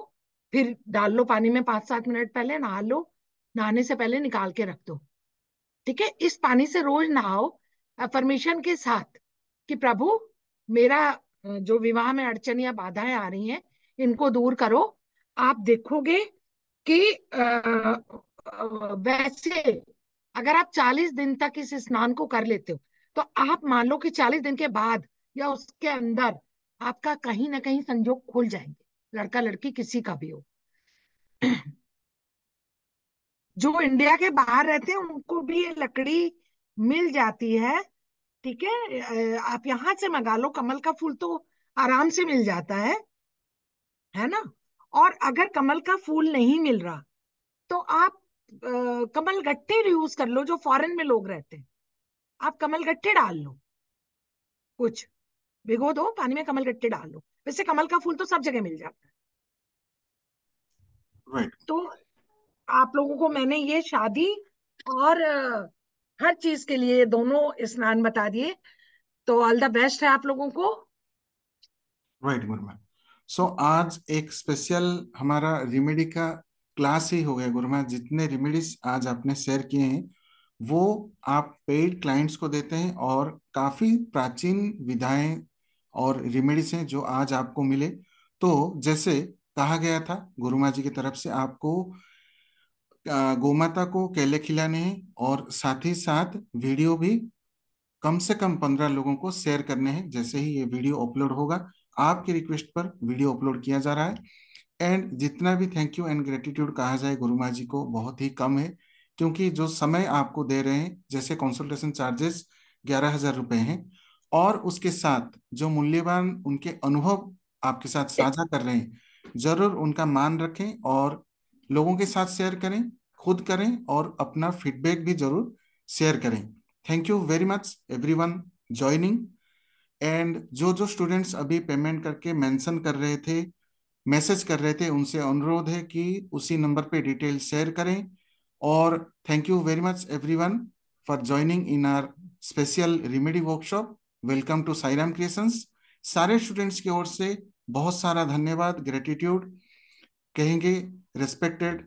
फिर डाल लो पानी में पांच सात मिनट पहले नहा लो नहाने से पहले निकाल के रख दो ठीक है इस पानी से रोज नहाओ अफर्मेशन के साथ कि प्रभु मेरा जो विवाह में अड़चन या बाधाएं आ रही हैं इनको दूर करो आप देखोगे कि वैसे अगर आप 40 दिन तक इस स्नान को कर लेते हो तो आप मान लो कि 40 दिन के बाद या उसके अंदर आपका कहीं ना कहीं संजोग खुल जाएंगे लड़का लड़की किसी का भी हो जो इंडिया के बाहर रहते हैं उनको भी ये लकड़ी मिल जाती है ठीक है आप यहां से मंगा लो कमल का फूल तो आराम से मिल जाता है है ना और अगर कमल का फूल नहीं मिल रहा तो आप आ, कमल गट्टे यूज कर लो जो फॉरेन में लोग रहते हैं आप कमल गट्टे डाल लो कुछ भिगो दो पानी में कमल गट्टे डाल दो वैसे कमल का फूल तो सब जगह मिल जाता है right. तो आप लोगों को मैंने ये शादी और हर चीज के लिए दोनों स्नान बता दिए तो ऑल द बेस्ट है आप लोगों को राइट गुरु मैम सो आज एक स्पेशल हमारा रेमेडी का क्लास ही हो गया गुरु मैम जितने रेमेडीज आज आपने शेयर किए हैं वो आप पेड क्लाइंट्स को देते हैं और काफी प्राचीन विधाएं और रेमेडीज हैं जो आज आपको मिले तो जैसे कहा गया था गुरु माँ जी की तरफ से आपको गोमाता को केले खिलाने हैं और साथ ही साथ वीडियो भी कम से कम पंद्रह लोगों को शेयर करने हैं जैसे ही ये वीडियो अपलोड होगा आपकी रिक्वेस्ट पर वीडियो अपलोड किया जा रहा है एंड जितना भी थैंक यू एंड ग्रेटिट्यूड कहा जाए गुरु माँ जी को बहुत ही कम है क्योंकि जो समय आपको दे रहे हैं जैसे कंसल्टेशन चार्जेस ग्यारह हजार रुपए हैं और उसके साथ जो मूल्यवान उनके अनुभव आपके साथ साझा कर रहे हैं जरूर उनका मान रखें और लोगों के साथ शेयर करें खुद करें और अपना फीडबैक भी जरूर शेयर करें thank you very much everyone joining and जो जो स्टूडेंट्स अभी पेमेंट करके मेंशन कर रहे थे मैसेज कर रहे थे उनसे अनुरोध है कि उसी नंबर पे डिटेल शेयर करें और thank you very much everyone for joining in our special remedy workshop welcome to Sairam creations सारे स्टूडेंट्स की ओर से बहुत सारा धन्यवाद ग्रेटिट्यूड कहेंगे रेस्पेक्टेड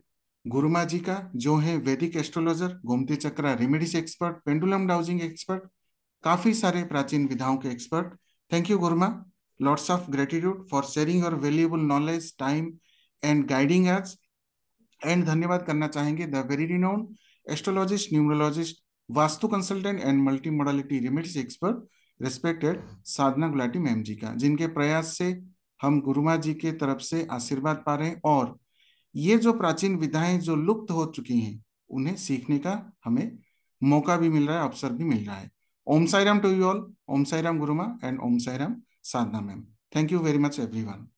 गुरुमा जी का जो है वैदिक astrologer Gomti chakra remedies expert pendulum dowsing expert काफी सारे प्राचीन विधाओं के expert thank you Guruma lords of gratitude for sharing your valuable knowledge time and guiding us and धन्यवाद करना चाहेंगे the very renowned astrologist numerologist Vastu consultant and multi modality remedies expert respected Sadhana Gulati ma'am ji का जिनके प्रयास से हम गुरुमा जी के तरफ से आशीर्वाद पा रहे हैं और ये जो प्राचीन विधाएं जो लुप्त हो चुकी हैं उन्हें सीखने का हमें मौका भी मिल रहा है अवसर भी मिल रहा है Om Sairam to you all Om Sairam Guruma and Om Sairam Sadhana ma'am thank you very much everyone